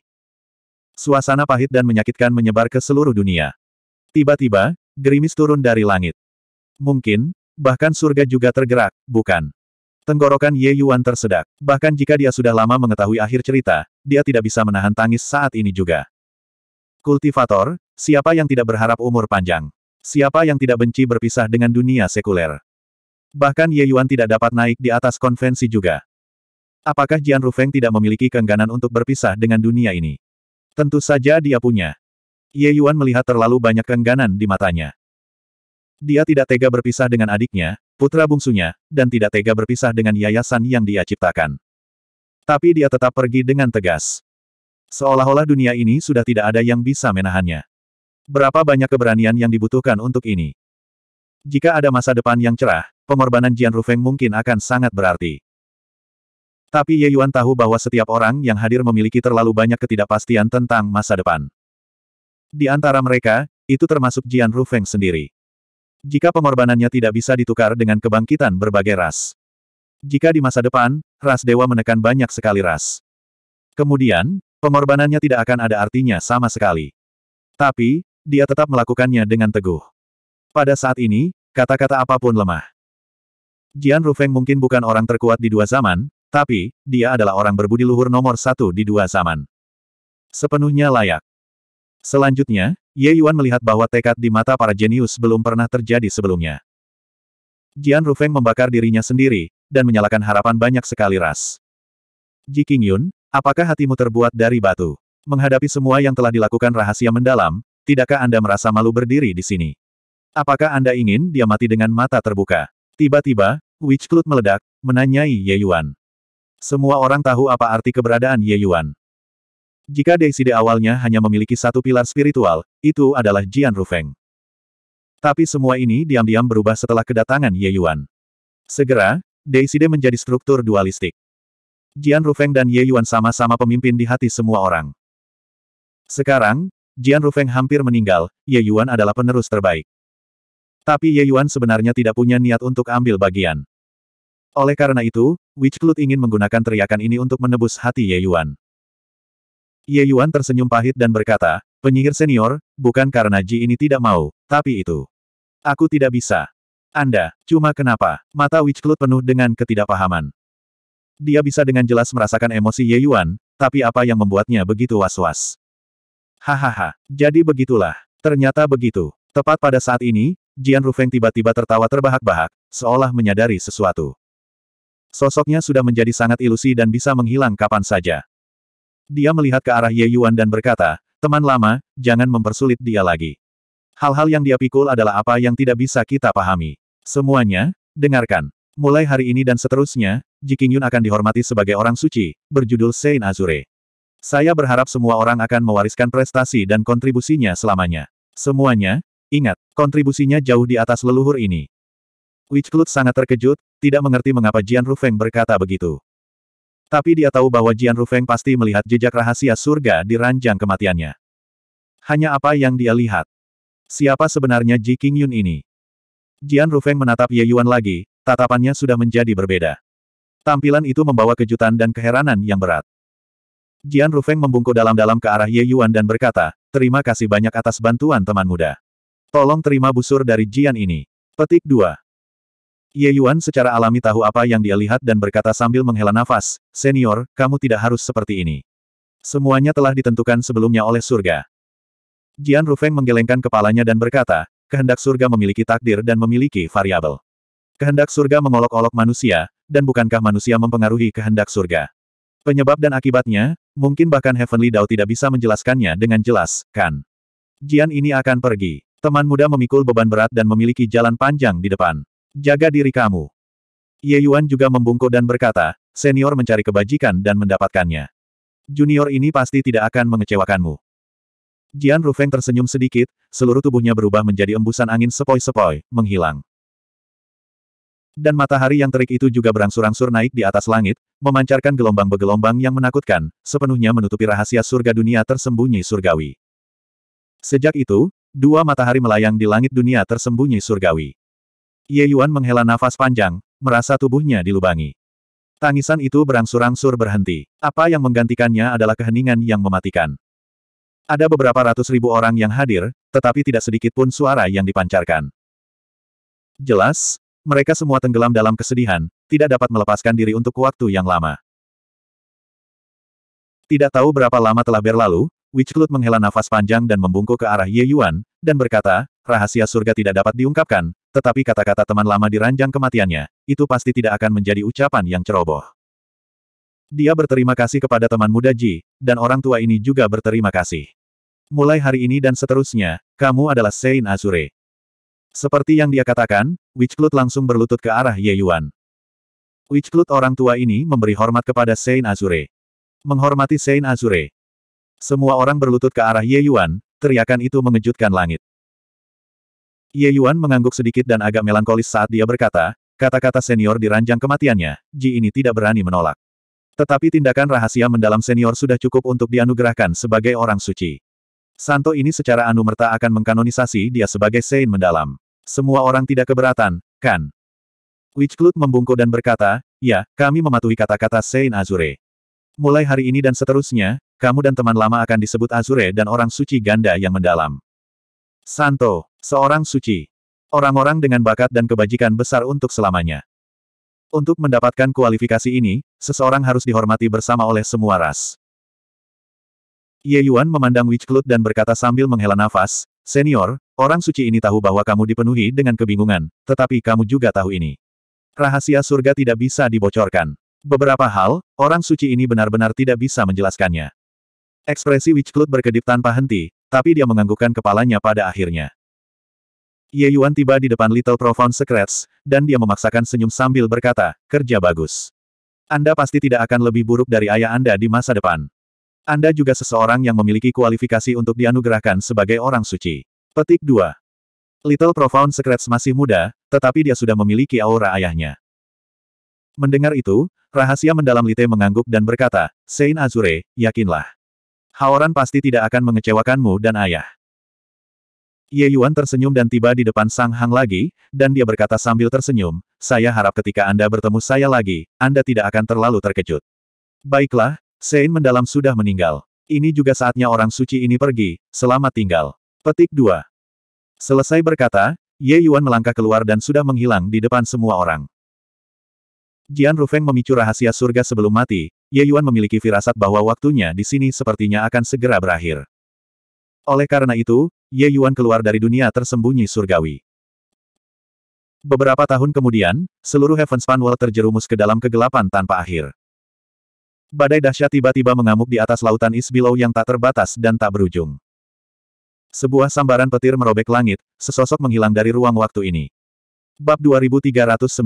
Suasana pahit dan menyakitkan menyebar ke seluruh dunia. Tiba-tiba, gerimis turun dari langit. Mungkin, bahkan surga juga tergerak, bukan? Tenggorokan Ye Yuan tersedak. Bahkan jika dia sudah lama mengetahui akhir cerita, dia tidak bisa menahan tangis saat ini juga. Kultivator, siapa yang tidak berharap umur panjang? Siapa yang tidak benci berpisah dengan dunia sekuler? Bahkan Ye Yuan tidak dapat naik di atas konvensi juga. Apakah Jian Rufeng tidak memiliki keengganan untuk berpisah dengan dunia ini? Tentu saja dia punya. Ye Yuan melihat terlalu banyak keengganan di matanya. Dia tidak tega berpisah dengan adiknya, putra bungsunya, dan tidak tega berpisah dengan yayasan yang dia ciptakan. Tapi dia tetap pergi dengan tegas. Seolah-olah dunia ini sudah tidak ada yang bisa menahannya. Berapa banyak keberanian yang dibutuhkan untuk ini? Jika ada masa depan yang cerah, pengorbanan Jian Rufeng mungkin akan sangat berarti. Tapi Ye Yuan tahu bahwa setiap orang yang hadir memiliki terlalu banyak ketidakpastian tentang masa depan. Di antara mereka, itu termasuk Jian Rufeng sendiri. Jika pengorbanannya tidak bisa ditukar dengan kebangkitan berbagai ras. Jika di masa depan, ras dewa menekan banyak sekali ras. Kemudian, pengorbanannya tidak akan ada artinya sama sekali. Tapi, dia tetap melakukannya dengan teguh. Pada saat ini, kata-kata apapun lemah. Jian Rufeng mungkin bukan orang terkuat di dua zaman, tapi, dia adalah orang berbudi luhur nomor satu di dua zaman. Sepenuhnya layak. Selanjutnya, Ye Yuan melihat bahwa tekad di mata para jenius belum pernah terjadi sebelumnya. Jian Rufeng membakar dirinya sendiri, dan menyalakan harapan banyak sekali ras. Ji King Yun, apakah hatimu terbuat dari batu? Menghadapi semua yang telah dilakukan rahasia mendalam, tidakkah Anda merasa malu berdiri di sini? Apakah Anda ingin dia mati dengan mata terbuka? Tiba-tiba, Witch Cloud meledak, menanyai Ye Yuan. Semua orang tahu apa arti keberadaan Ye Yuan. Jika Deiside awalnya hanya memiliki satu pilar spiritual, itu adalah Jian Rufeng. Tapi semua ini diam-diam berubah setelah kedatangan Ye Yuan. Segera, Deiside menjadi struktur dualistik. Jian Rufeng dan Ye Yuan sama-sama pemimpin di hati semua orang. Sekarang, Jian Rufeng hampir meninggal, Ye Yuan adalah penerus terbaik. Tapi Ye Yuan sebenarnya tidak punya niat untuk ambil bagian. Oleh karena itu, Witch Cloud ingin menggunakan teriakan ini untuk menebus hati Ye Yuan. Ye Yuan tersenyum pahit dan berkata, penyihir senior, bukan karena Ji ini tidak mau, tapi itu. Aku tidak bisa. Anda, cuma kenapa? Mata Witch Cloud penuh dengan ketidakpahaman. Dia bisa dengan jelas merasakan emosi Ye Yuan, tapi apa yang membuatnya begitu was-was? Hahaha, jadi begitulah. Ternyata begitu. Tepat pada saat ini, Jian Rufeng tiba-tiba tertawa terbahak-bahak, seolah menyadari sesuatu. Sosoknya sudah menjadi sangat ilusi dan bisa menghilang kapan saja. Dia melihat ke arah Ye Yuan dan berkata, teman lama, jangan mempersulit dia lagi. Hal-hal yang dia pikul adalah apa yang tidak bisa kita pahami. Semuanya, dengarkan. Mulai hari ini dan seterusnya, Ji Qingyun akan dihormati sebagai orang suci, berjudul Sein Azure. Saya berharap semua orang akan mewariskan prestasi dan kontribusinya selamanya. Semuanya, ingat, kontribusinya jauh di atas leluhur ini. Witchclut sangat terkejut, tidak mengerti mengapa Jian Rufeng berkata begitu. Tapi dia tahu bahwa Jian Rufeng pasti melihat jejak rahasia surga di ranjang kematiannya. Hanya apa yang dia lihat. Siapa sebenarnya Ji Yun ini? Jian Rufeng menatap Ye Yuan lagi, tatapannya sudah menjadi berbeda. Tampilan itu membawa kejutan dan keheranan yang berat. Jian Rufeng membungkuk dalam-dalam ke arah Ye Yuan dan berkata, terima kasih banyak atas bantuan teman muda. Tolong terima busur dari Jian ini. Petik 2. Ye Yuan secara alami tahu apa yang dia lihat dan berkata sambil menghela nafas, Senior, kamu tidak harus seperti ini. Semuanya telah ditentukan sebelumnya oleh surga. Jian Rufeng menggelengkan kepalanya dan berkata, kehendak surga memiliki takdir dan memiliki variabel. Kehendak surga mengolok-olok manusia, dan bukankah manusia mempengaruhi kehendak surga? Penyebab dan akibatnya, mungkin bahkan Heavenly Dao tidak bisa menjelaskannya dengan jelas, kan? Jian ini akan pergi. Teman muda memikul beban berat dan memiliki jalan panjang di depan. Jaga diri kamu. Ye Yuan juga membungkuk dan berkata, senior mencari kebajikan dan mendapatkannya. Junior ini pasti tidak akan mengecewakanmu. Jian Rufeng tersenyum sedikit, seluruh tubuhnya berubah menjadi embusan angin sepoi-sepoi, menghilang. Dan matahari yang terik itu juga berangsur-angsur naik di atas langit, memancarkan gelombang begelombang yang menakutkan, sepenuhnya menutupi rahasia surga dunia tersembunyi surgawi. Sejak itu, dua matahari melayang di langit dunia tersembunyi surgawi. Ye Yuan menghela nafas panjang, merasa tubuhnya dilubangi. Tangisan itu berangsur-angsur berhenti. Apa yang menggantikannya adalah keheningan yang mematikan. Ada beberapa ratus ribu orang yang hadir, tetapi tidak sedikit pun suara yang dipancarkan. Jelas, mereka semua tenggelam dalam kesedihan, tidak dapat melepaskan diri untuk waktu yang lama. Tidak tahu berapa lama telah berlalu, Witchclut menghela nafas panjang dan membungkuk ke arah Ye Yuan, dan berkata, rahasia surga tidak dapat diungkapkan, tetapi kata-kata teman lama diranjang kematiannya, itu pasti tidak akan menjadi ucapan yang ceroboh. Dia berterima kasih kepada teman muda Ji, dan orang tua ini juga berterima kasih. Mulai hari ini dan seterusnya, kamu adalah Sein Azure. Seperti yang dia katakan, Witchclut langsung berlutut ke arah Ye Yuan. Witchclut orang tua ini memberi hormat kepada Sein Azure. Menghormati Sein Azure. Semua orang berlutut ke arah Ye Yuan, teriakan itu mengejutkan langit. Ye Yuan mengangguk sedikit dan agak melankolis saat dia berkata, kata-kata senior diranjang kematiannya, Ji ini tidak berani menolak. Tetapi tindakan rahasia mendalam senior sudah cukup untuk dianugerahkan sebagai orang suci. Santo ini secara anumerta akan mengkanonisasi dia sebagai Sein mendalam. Semua orang tidak keberatan, kan? Witchclut membungkuk dan berkata, ya, kami mematuhi kata-kata Sein Azure. Mulai hari ini dan seterusnya, kamu dan teman lama akan disebut Azure dan orang suci ganda yang mendalam. Santo, Seorang suci. Orang-orang dengan bakat dan kebajikan besar untuk selamanya. Untuk mendapatkan kualifikasi ini, seseorang harus dihormati bersama oleh semua ras. Ye Yuan memandang Witchclut dan berkata sambil menghela nafas, Senior, orang suci ini tahu bahwa kamu dipenuhi dengan kebingungan, tetapi kamu juga tahu ini. Rahasia surga tidak bisa dibocorkan. Beberapa hal, orang suci ini benar-benar tidak bisa menjelaskannya. Ekspresi Witchclut berkedip tanpa henti, tapi dia menganggukkan kepalanya pada akhirnya. Ye Yuan tiba di depan Little Profound Secrets, dan dia memaksakan senyum sambil berkata, kerja bagus. Anda pasti tidak akan lebih buruk dari ayah Anda di masa depan. Anda juga seseorang yang memiliki kualifikasi untuk dianugerahkan sebagai orang suci. Petik 2. Little Profound Secrets masih muda, tetapi dia sudah memiliki aura ayahnya. Mendengar itu, rahasia mendalam Lite mengangguk dan berkata, Sein Azure, yakinlah. Haoran pasti tidak akan mengecewakanmu dan ayah. Ye Yuan tersenyum dan tiba di depan Sang Hang lagi, dan dia berkata sambil tersenyum, saya harap ketika Anda bertemu saya lagi, Anda tidak akan terlalu terkejut. Baiklah, Sein mendalam sudah meninggal. Ini juga saatnya orang suci ini pergi, selamat tinggal. Petik 2. Selesai berkata, Ye Yuan melangkah keluar dan sudah menghilang di depan semua orang. Jian Rufeng memicu rahasia surga sebelum mati, Ye Yuan memiliki firasat bahwa waktunya di sini sepertinya akan segera berakhir. Oleh karena itu, Ye Yuan keluar dari dunia tersembunyi surgawi. Beberapa tahun kemudian, seluruh Heaven's World terjerumus ke dalam kegelapan tanpa akhir. Badai dahsyat tiba-tiba mengamuk di atas lautan Isbilow yang tak terbatas dan tak berujung. Sebuah sambaran petir merobek langit, sesosok menghilang dari ruang waktu ini. Bab 2396,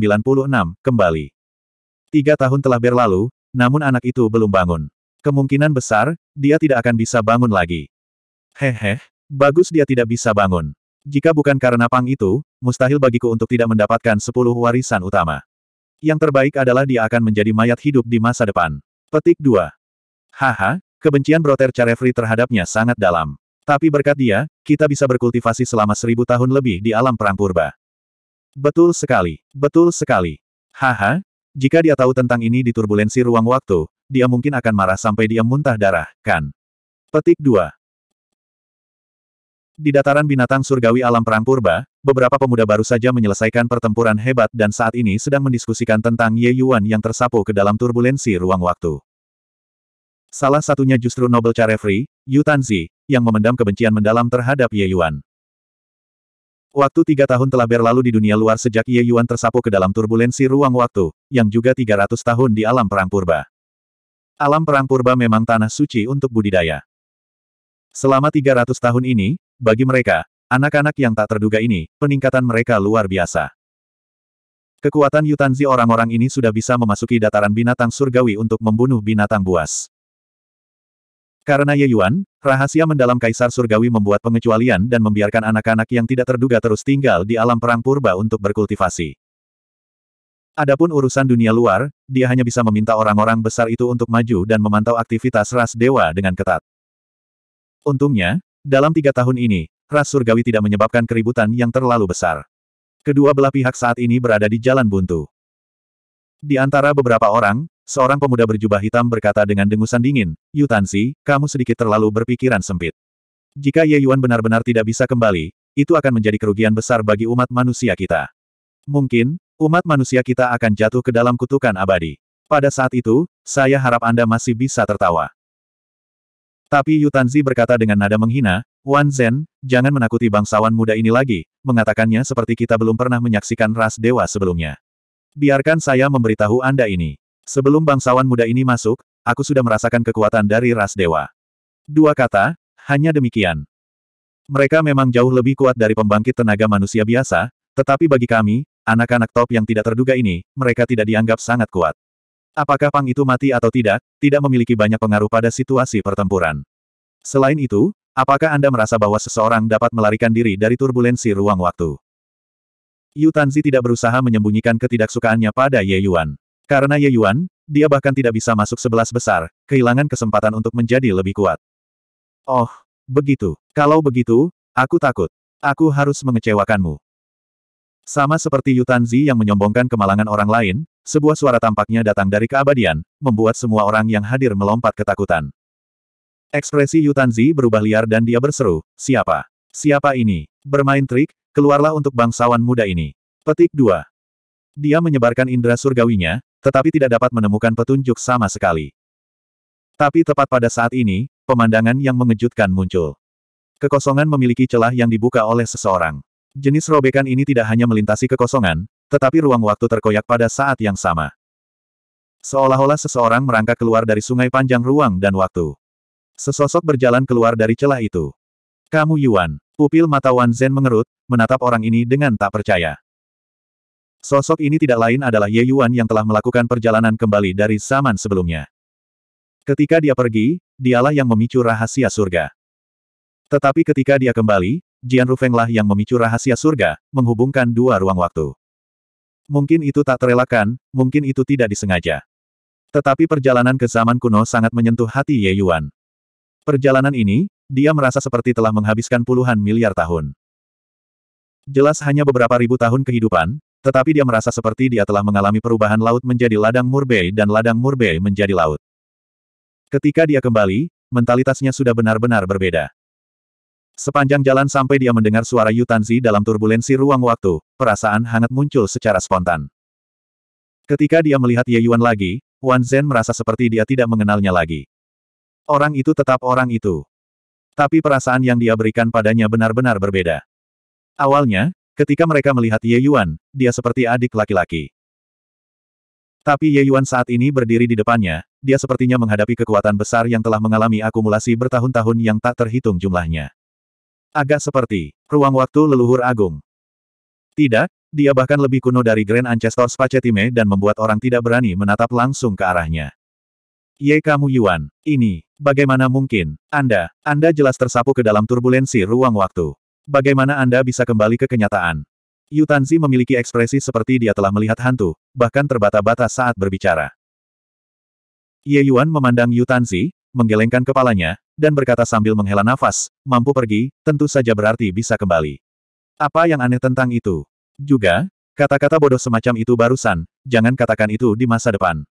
kembali. Tiga tahun telah berlalu, namun anak itu belum bangun. Kemungkinan besar, dia tidak akan bisa bangun lagi. Hehe. Bagus dia tidak bisa bangun. Jika bukan karena Pang itu, mustahil bagiku untuk tidak mendapatkan sepuluh warisan utama. Yang terbaik adalah dia akan menjadi mayat hidup di masa depan. Petik 2. Haha, kebencian Broter Refri terhadapnya sangat dalam. Tapi berkat dia, kita bisa berkultivasi selama seribu tahun lebih di alam perang purba. Betul sekali, betul sekali. Haha, jika dia tahu tentang ini di turbulensi ruang waktu, dia mungkin akan marah sampai dia muntah darah, kan? Petik 2. Di dataran binatang surgawi alam perang purba, beberapa pemuda baru saja menyelesaikan pertempuran hebat dan saat ini sedang mendiskusikan tentang Ye Yuan yang tersapu ke dalam turbulensi ruang waktu. Salah satunya justru Nobel Carefree, Yu Tanzi, yang memendam kebencian mendalam terhadap Ye Yuan. Waktu tiga tahun telah berlalu di dunia luar sejak Ye Yuan tersapu ke dalam turbulensi ruang waktu, yang juga 300 tahun di alam perang purba. Alam perang purba memang tanah suci untuk budidaya. Selama 300 tahun ini, bagi mereka, anak-anak yang tak terduga ini, peningkatan mereka luar biasa. Kekuatan Yutanzi orang-orang ini sudah bisa memasuki dataran binatang surgawi untuk membunuh binatang buas. Karena Yuan, rahasia mendalam Kaisar Surgawi membuat pengecualian dan membiarkan anak-anak yang tidak terduga terus tinggal di alam perang purba untuk berkultivasi. Adapun urusan dunia luar, dia hanya bisa meminta orang-orang besar itu untuk maju dan memantau aktivitas ras dewa dengan ketat. Untungnya, dalam tiga tahun ini, ras surgawi tidak menyebabkan keributan yang terlalu besar. Kedua belah pihak saat ini berada di jalan buntu. Di antara beberapa orang, seorang pemuda berjubah hitam berkata dengan dengusan dingin, Yutansi, kamu sedikit terlalu berpikiran sempit. Jika Ye Yuan benar-benar tidak bisa kembali, itu akan menjadi kerugian besar bagi umat manusia kita. Mungkin, umat manusia kita akan jatuh ke dalam kutukan abadi. Pada saat itu, saya harap Anda masih bisa tertawa. Tapi Yu Tanzi berkata dengan nada menghina, Wan Zhen, jangan menakuti bangsawan muda ini lagi, mengatakannya seperti kita belum pernah menyaksikan ras dewa sebelumnya. Biarkan saya memberitahu Anda ini. Sebelum bangsawan muda ini masuk, aku sudah merasakan kekuatan dari ras dewa. Dua kata, hanya demikian. Mereka memang jauh lebih kuat dari pembangkit tenaga manusia biasa, tetapi bagi kami, anak-anak top yang tidak terduga ini, mereka tidak dianggap sangat kuat. Apakah Pang itu mati atau tidak, tidak memiliki banyak pengaruh pada situasi pertempuran. Selain itu, apakah Anda merasa bahwa seseorang dapat melarikan diri dari turbulensi ruang waktu? Yu Tanzi tidak berusaha menyembunyikan ketidaksukaannya pada Ye Yuan. Karena Ye Yuan, dia bahkan tidak bisa masuk sebelas besar, kehilangan kesempatan untuk menjadi lebih kuat. Oh, begitu. Kalau begitu, aku takut. Aku harus mengecewakanmu. Sama seperti Yu Yutanzi yang menyombongkan kemalangan orang lain, sebuah suara tampaknya datang dari keabadian, membuat semua orang yang hadir melompat ketakutan. Ekspresi Yutanzi berubah liar dan dia berseru, siapa? Siapa ini? Bermain trik, keluarlah untuk bangsawan muda ini. Petik 2. Dia menyebarkan indera surgawinya, tetapi tidak dapat menemukan petunjuk sama sekali. Tapi tepat pada saat ini, pemandangan yang mengejutkan muncul. Kekosongan memiliki celah yang dibuka oleh seseorang. Jenis robekan ini tidak hanya melintasi kekosongan, tetapi ruang waktu terkoyak pada saat yang sama. Seolah-olah seseorang merangkak keluar dari sungai panjang ruang dan waktu. Sesosok berjalan keluar dari celah itu. Kamu Yuan, pupil mata Wan Zhen mengerut, menatap orang ini dengan tak percaya. Sosok ini tidak lain adalah Ye Yuan yang telah melakukan perjalanan kembali dari zaman sebelumnya. Ketika dia pergi, dialah yang memicu rahasia surga. Tetapi ketika dia kembali, Jian Rufenglah yang memicu rahasia surga, menghubungkan dua ruang waktu. Mungkin itu tak terelakkan, mungkin itu tidak disengaja. Tetapi perjalanan ke zaman kuno sangat menyentuh hati Ye Yuan. Perjalanan ini, dia merasa seperti telah menghabiskan puluhan miliar tahun. Jelas hanya beberapa ribu tahun kehidupan, tetapi dia merasa seperti dia telah mengalami perubahan laut menjadi ladang murbei dan ladang murbei menjadi laut. Ketika dia kembali, mentalitasnya sudah benar-benar berbeda. Sepanjang jalan sampai dia mendengar suara Yu Tanzi dalam turbulensi ruang waktu, perasaan hangat muncul secara spontan. Ketika dia melihat Ye Yuan lagi, Wan Zhen merasa seperti dia tidak mengenalnya lagi. Orang itu tetap orang itu. Tapi perasaan yang dia berikan padanya benar-benar berbeda. Awalnya, ketika mereka melihat Ye Yuan, dia seperti adik laki-laki. Tapi Ye Yuan saat ini berdiri di depannya, dia sepertinya menghadapi kekuatan besar yang telah mengalami akumulasi bertahun-tahun yang tak terhitung jumlahnya. Agak seperti ruang waktu leluhur agung. Tidak, dia bahkan lebih kuno dari Grand Ancestor Spacetime dan membuat orang tidak berani menatap langsung ke arahnya. Ye kamu Yuan, ini, bagaimana mungkin, Anda, Anda jelas tersapu ke dalam turbulensi ruang waktu. Bagaimana Anda bisa kembali ke kenyataan? Yu Tanzi memiliki ekspresi seperti dia telah melihat hantu, bahkan terbata-bata saat berbicara. Ye Yuan memandang Yu Tanzi, menggelengkan kepalanya, dan berkata sambil menghela nafas, mampu pergi, tentu saja berarti bisa kembali. Apa yang aneh tentang itu? Juga, kata-kata bodoh semacam itu barusan, jangan katakan itu di masa depan.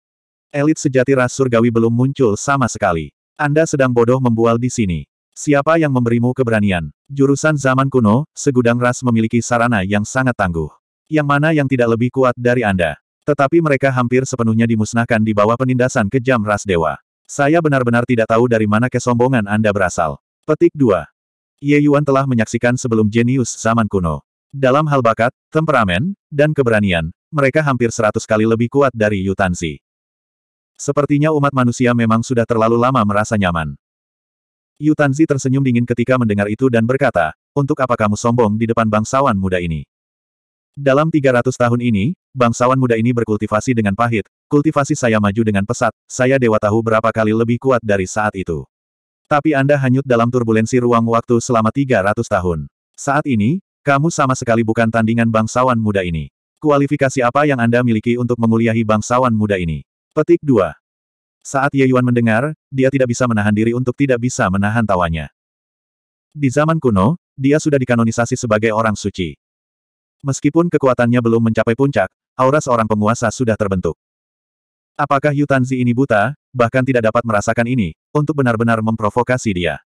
Elit sejati ras surgawi belum muncul sama sekali. Anda sedang bodoh membual di sini. Siapa yang memberimu keberanian? Jurusan zaman kuno, segudang ras memiliki sarana yang sangat tangguh. Yang mana yang tidak lebih kuat dari Anda? Tetapi mereka hampir sepenuhnya dimusnahkan di bawah penindasan kejam ras dewa. Saya benar-benar tidak tahu dari mana kesombongan Anda berasal. Petik 2. Ye Yuan telah menyaksikan sebelum jenius zaman kuno. Dalam hal bakat, temperamen, dan keberanian, mereka hampir seratus kali lebih kuat dari Yutansi. Sepertinya umat manusia memang sudah terlalu lama merasa nyaman. Yutansi tersenyum dingin ketika mendengar itu dan berkata, untuk apa kamu sombong di depan bangsawan muda ini? Dalam 300 tahun ini, bangsawan muda ini berkultivasi dengan pahit, Kultivasi saya maju dengan pesat, saya dewa tahu berapa kali lebih kuat dari saat itu. Tapi Anda hanyut dalam turbulensi ruang waktu selama 300 tahun. Saat ini, kamu sama sekali bukan tandingan bangsawan muda ini. Kualifikasi apa yang Anda miliki untuk menguliahi bangsawan muda ini? Petik 2. Saat Ye Yuan mendengar, dia tidak bisa menahan diri untuk tidak bisa menahan tawanya. Di zaman kuno, dia sudah dikanonisasi sebagai orang suci. Meskipun kekuatannya belum mencapai puncak, aura seorang penguasa sudah terbentuk. Apakah Yutanzi ini buta, bahkan tidak dapat merasakan ini, untuk benar-benar memprovokasi dia?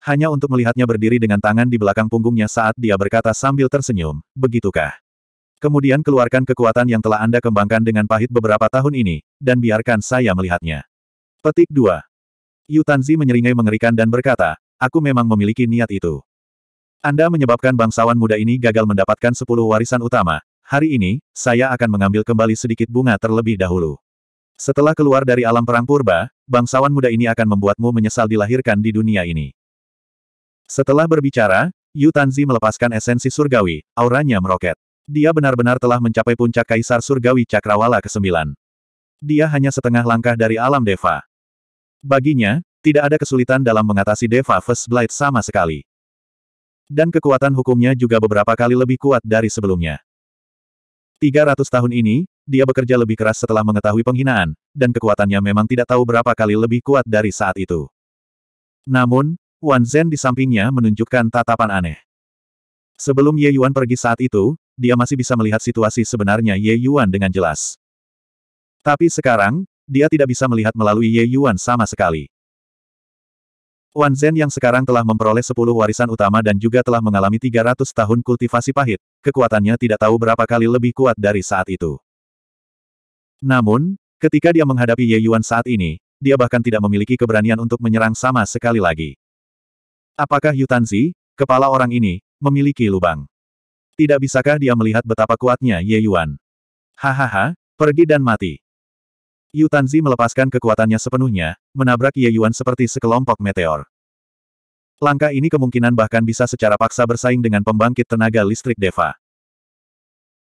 Hanya untuk melihatnya berdiri dengan tangan di belakang punggungnya saat dia berkata sambil tersenyum, begitukah? Kemudian keluarkan kekuatan yang telah Anda kembangkan dengan pahit beberapa tahun ini, dan biarkan saya melihatnya. Petik 2. Yutanzi menyeringai mengerikan dan berkata, aku memang memiliki niat itu. Anda menyebabkan bangsawan muda ini gagal mendapatkan sepuluh warisan utama, Hari ini, saya akan mengambil kembali sedikit bunga terlebih dahulu. Setelah keluar dari alam perang purba, bangsawan muda ini akan membuatmu menyesal dilahirkan di dunia ini. Setelah berbicara, Yu Tanzi melepaskan esensi surgawi, auranya meroket. Dia benar-benar telah mencapai puncak Kaisar Surgawi Cakrawala ke-9. Dia hanya setengah langkah dari alam Deva. Baginya, tidak ada kesulitan dalam mengatasi Deva First Blight sama sekali. Dan kekuatan hukumnya juga beberapa kali lebih kuat dari sebelumnya. 300 tahun ini, dia bekerja lebih keras setelah mengetahui penghinaan, dan kekuatannya memang tidak tahu berapa kali lebih kuat dari saat itu. Namun, Wan Zhen di sampingnya menunjukkan tatapan aneh. Sebelum Ye Yuan pergi saat itu, dia masih bisa melihat situasi sebenarnya Ye Yuan dengan jelas. Tapi sekarang, dia tidak bisa melihat melalui Ye Yuan sama sekali. Wan Zhen yang sekarang telah memperoleh sepuluh warisan utama dan juga telah mengalami 300 tahun kultivasi pahit, kekuatannya tidak tahu berapa kali lebih kuat dari saat itu. Namun, ketika dia menghadapi Ye Yuan saat ini, dia bahkan tidak memiliki keberanian untuk menyerang sama sekali lagi. Apakah Yu Tanzi, kepala orang ini, memiliki lubang? Tidak bisakah dia melihat betapa kuatnya Ye Yuan? Hahaha, pergi dan mati. Yu Tanzi melepaskan kekuatannya sepenuhnya, menabrak Ye Yuan seperti sekelompok meteor. Langkah ini kemungkinan bahkan bisa secara paksa bersaing dengan pembangkit tenaga listrik Deva.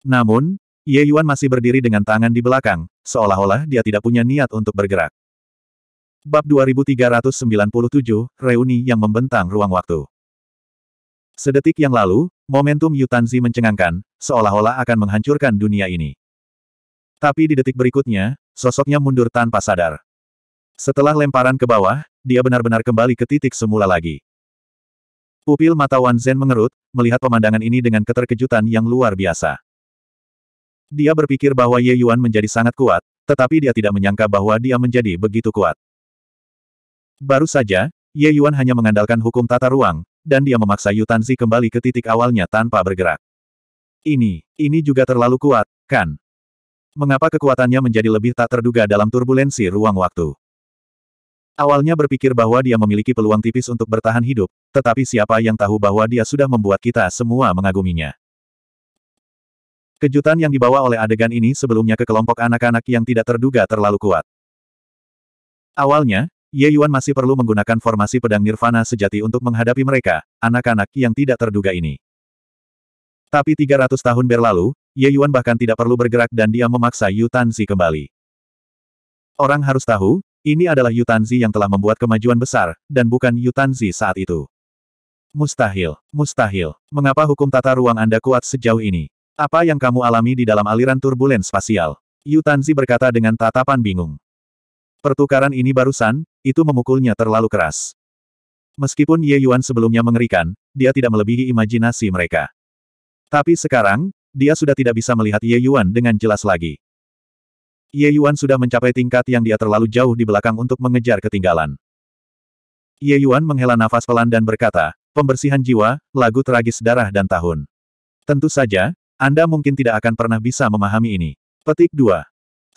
Namun, Ye Yuan masih berdiri dengan tangan di belakang, seolah-olah dia tidak punya niat untuk bergerak. Bab 2397, Reuni yang membentang ruang waktu. Sedetik yang lalu, momentum Yu Tanzi mencengangkan, seolah-olah akan menghancurkan dunia ini. Tapi di detik berikutnya, sosoknya mundur tanpa sadar. Setelah lemparan ke bawah, dia benar-benar kembali ke titik semula lagi. Pupil mata Wan Zhen mengerut, melihat pemandangan ini dengan keterkejutan yang luar biasa. Dia berpikir bahwa Ye Yuan menjadi sangat kuat, tetapi dia tidak menyangka bahwa dia menjadi begitu kuat. Baru saja, Ye Yuan hanya mengandalkan hukum tata ruang, dan dia memaksa Yu Tanzi kembali ke titik awalnya tanpa bergerak. Ini, ini juga terlalu kuat, kan? mengapa kekuatannya menjadi lebih tak terduga dalam turbulensi ruang waktu. Awalnya berpikir bahwa dia memiliki peluang tipis untuk bertahan hidup, tetapi siapa yang tahu bahwa dia sudah membuat kita semua mengaguminya. Kejutan yang dibawa oleh adegan ini sebelumnya ke kelompok anak-anak yang tidak terduga terlalu kuat. Awalnya, Ye Yuan masih perlu menggunakan formasi pedang nirvana sejati untuk menghadapi mereka, anak-anak yang tidak terduga ini. Tapi 300 tahun berlalu, Ye Yuan bahkan tidak perlu bergerak dan dia memaksa Yu Tanzi kembali. Orang harus tahu, ini adalah Yu Tanzi yang telah membuat kemajuan besar, dan bukan Yu Tanzi saat itu. Mustahil, mustahil. Mengapa hukum tata ruang Anda kuat sejauh ini? Apa yang kamu alami di dalam aliran turbulen spasial? Yu Tanzi berkata dengan tatapan bingung. Pertukaran ini barusan, itu memukulnya terlalu keras. Meskipun Ye Yuan sebelumnya mengerikan, dia tidak melebihi imajinasi mereka. Tapi sekarang, dia sudah tidak bisa melihat Ye Yuan dengan jelas lagi. Ye Yuan sudah mencapai tingkat yang dia terlalu jauh di belakang untuk mengejar ketinggalan. Ye Yuan menghela nafas pelan dan berkata, pembersihan jiwa, lagu tragis darah dan tahun. Tentu saja, Anda mungkin tidak akan pernah bisa memahami ini. Petik 2.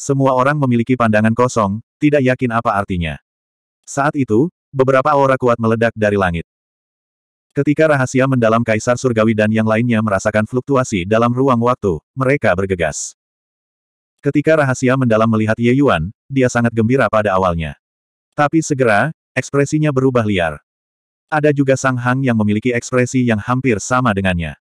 Semua orang memiliki pandangan kosong, tidak yakin apa artinya. Saat itu, beberapa aura kuat meledak dari langit. Ketika rahasia mendalam Kaisar Surgawi dan yang lainnya merasakan fluktuasi dalam ruang waktu, mereka bergegas. Ketika rahasia mendalam melihat Ye Yuan, dia sangat gembira pada awalnya. Tapi segera, ekspresinya berubah liar. Ada juga Sang Hang yang memiliki ekspresi yang hampir sama dengannya.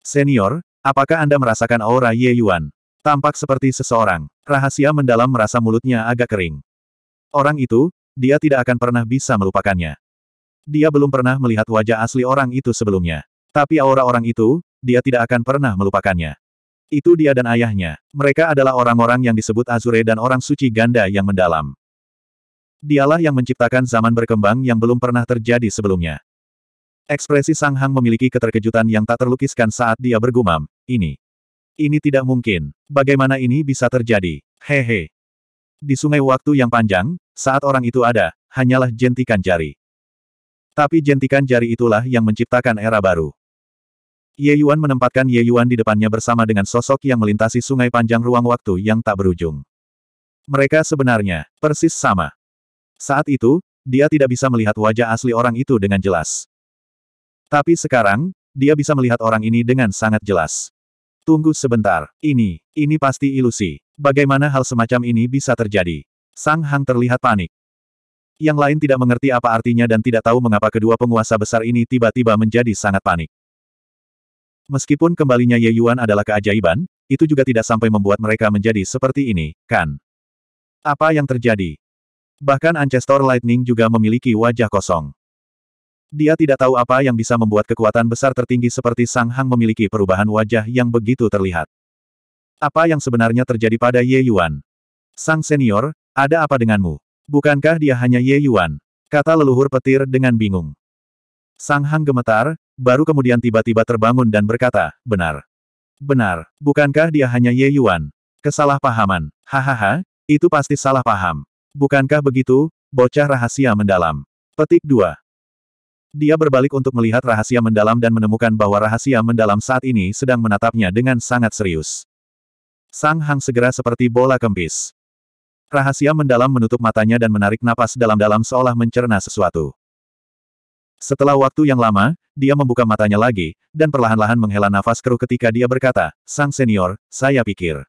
Senior, apakah Anda merasakan aura Ye Yuan? Tampak seperti seseorang. Rahasia mendalam merasa mulutnya agak kering. Orang itu, dia tidak akan pernah bisa melupakannya. Dia belum pernah melihat wajah asli orang itu sebelumnya. Tapi aura orang itu, dia tidak akan pernah melupakannya. Itu dia dan ayahnya. Mereka adalah orang-orang yang disebut Azure dan orang suci ganda yang mendalam. Dialah yang menciptakan zaman berkembang yang belum pernah terjadi sebelumnya. Ekspresi Sang Hang memiliki keterkejutan yang tak terlukiskan saat dia bergumam, ini. Ini tidak mungkin. Bagaimana ini bisa terjadi? Hehe. Di sungai waktu yang panjang, saat orang itu ada, hanyalah jentikan jari. Tapi jentikan jari itulah yang menciptakan era baru. Ye Yuan menempatkan Ye Yuan di depannya bersama dengan sosok yang melintasi sungai panjang ruang waktu yang tak berujung. Mereka sebenarnya persis sama. Saat itu, dia tidak bisa melihat wajah asli orang itu dengan jelas. Tapi sekarang, dia bisa melihat orang ini dengan sangat jelas. Tunggu sebentar, ini, ini pasti ilusi. Bagaimana hal semacam ini bisa terjadi? Sang Hang terlihat panik. Yang lain tidak mengerti apa artinya dan tidak tahu mengapa kedua penguasa besar ini tiba-tiba menjadi sangat panik. Meskipun kembalinya Ye Yuan adalah keajaiban, itu juga tidak sampai membuat mereka menjadi seperti ini, kan? Apa yang terjadi? Bahkan Ancestor Lightning juga memiliki wajah kosong. Dia tidak tahu apa yang bisa membuat kekuatan besar tertinggi seperti Sang Hang memiliki perubahan wajah yang begitu terlihat. Apa yang sebenarnya terjadi pada Ye Yuan? Sang senior, ada apa denganmu? Bukankah dia hanya Ye Yuan? Kata leluhur petir dengan bingung. Sang Hang gemetar, baru kemudian tiba-tiba terbangun dan berkata, benar. Benar, bukankah dia hanya Ye Yuan? Kesalahpahaman. Hahaha, itu pasti salah paham. Bukankah begitu, bocah rahasia mendalam. Petik 2. Dia berbalik untuk melihat rahasia mendalam dan menemukan bahwa rahasia mendalam saat ini sedang menatapnya dengan sangat serius. Sang Hang segera seperti bola kempis. Rahasia mendalam menutup matanya dan menarik napas dalam-dalam seolah mencerna sesuatu. Setelah waktu yang lama, dia membuka matanya lagi, dan perlahan-lahan menghela nafas keruh ketika dia berkata, Sang senior, saya pikir.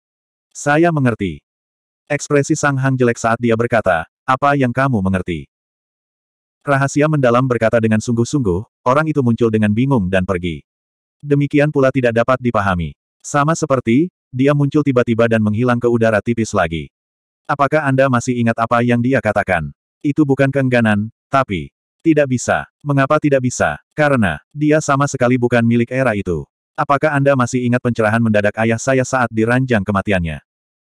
Saya mengerti. Ekspresi Sang Hang jelek saat dia berkata, apa yang kamu mengerti? Rahasia mendalam berkata dengan sungguh-sungguh, orang itu muncul dengan bingung dan pergi. Demikian pula tidak dapat dipahami. Sama seperti, dia muncul tiba-tiba dan menghilang ke udara tipis lagi. Apakah Anda masih ingat apa yang dia katakan? Itu bukan keengganan, tapi tidak bisa. Mengapa tidak bisa? Karena dia sama sekali bukan milik era itu. Apakah Anda masih ingat pencerahan mendadak ayah saya saat diranjang kematiannya?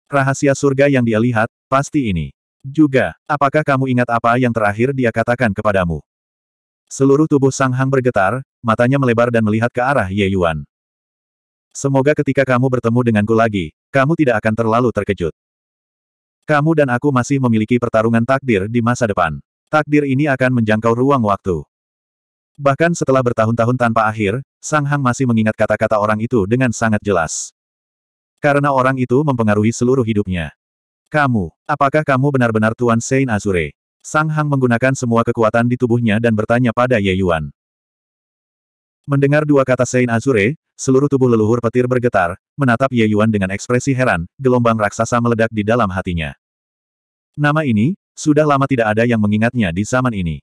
Rahasia surga yang dia lihat, pasti ini. Juga, apakah kamu ingat apa yang terakhir dia katakan kepadamu? Seluruh tubuh Sang Hang bergetar, matanya melebar dan melihat ke arah Ye Yuan. Semoga ketika kamu bertemu denganku lagi, kamu tidak akan terlalu terkejut. Kamu dan aku masih memiliki pertarungan takdir di masa depan. Takdir ini akan menjangkau ruang waktu. Bahkan setelah bertahun-tahun tanpa akhir, Sang Hang masih mengingat kata-kata orang itu dengan sangat jelas. Karena orang itu mempengaruhi seluruh hidupnya. Kamu, apakah kamu benar-benar Tuan Sein Azure? Sang Hang menggunakan semua kekuatan di tubuhnya dan bertanya pada Ye Yuan. Mendengar dua kata Saint Azure, seluruh tubuh leluhur petir bergetar, menatap Ye Yuan dengan ekspresi heran, gelombang raksasa meledak di dalam hatinya. Nama ini, sudah lama tidak ada yang mengingatnya di zaman ini.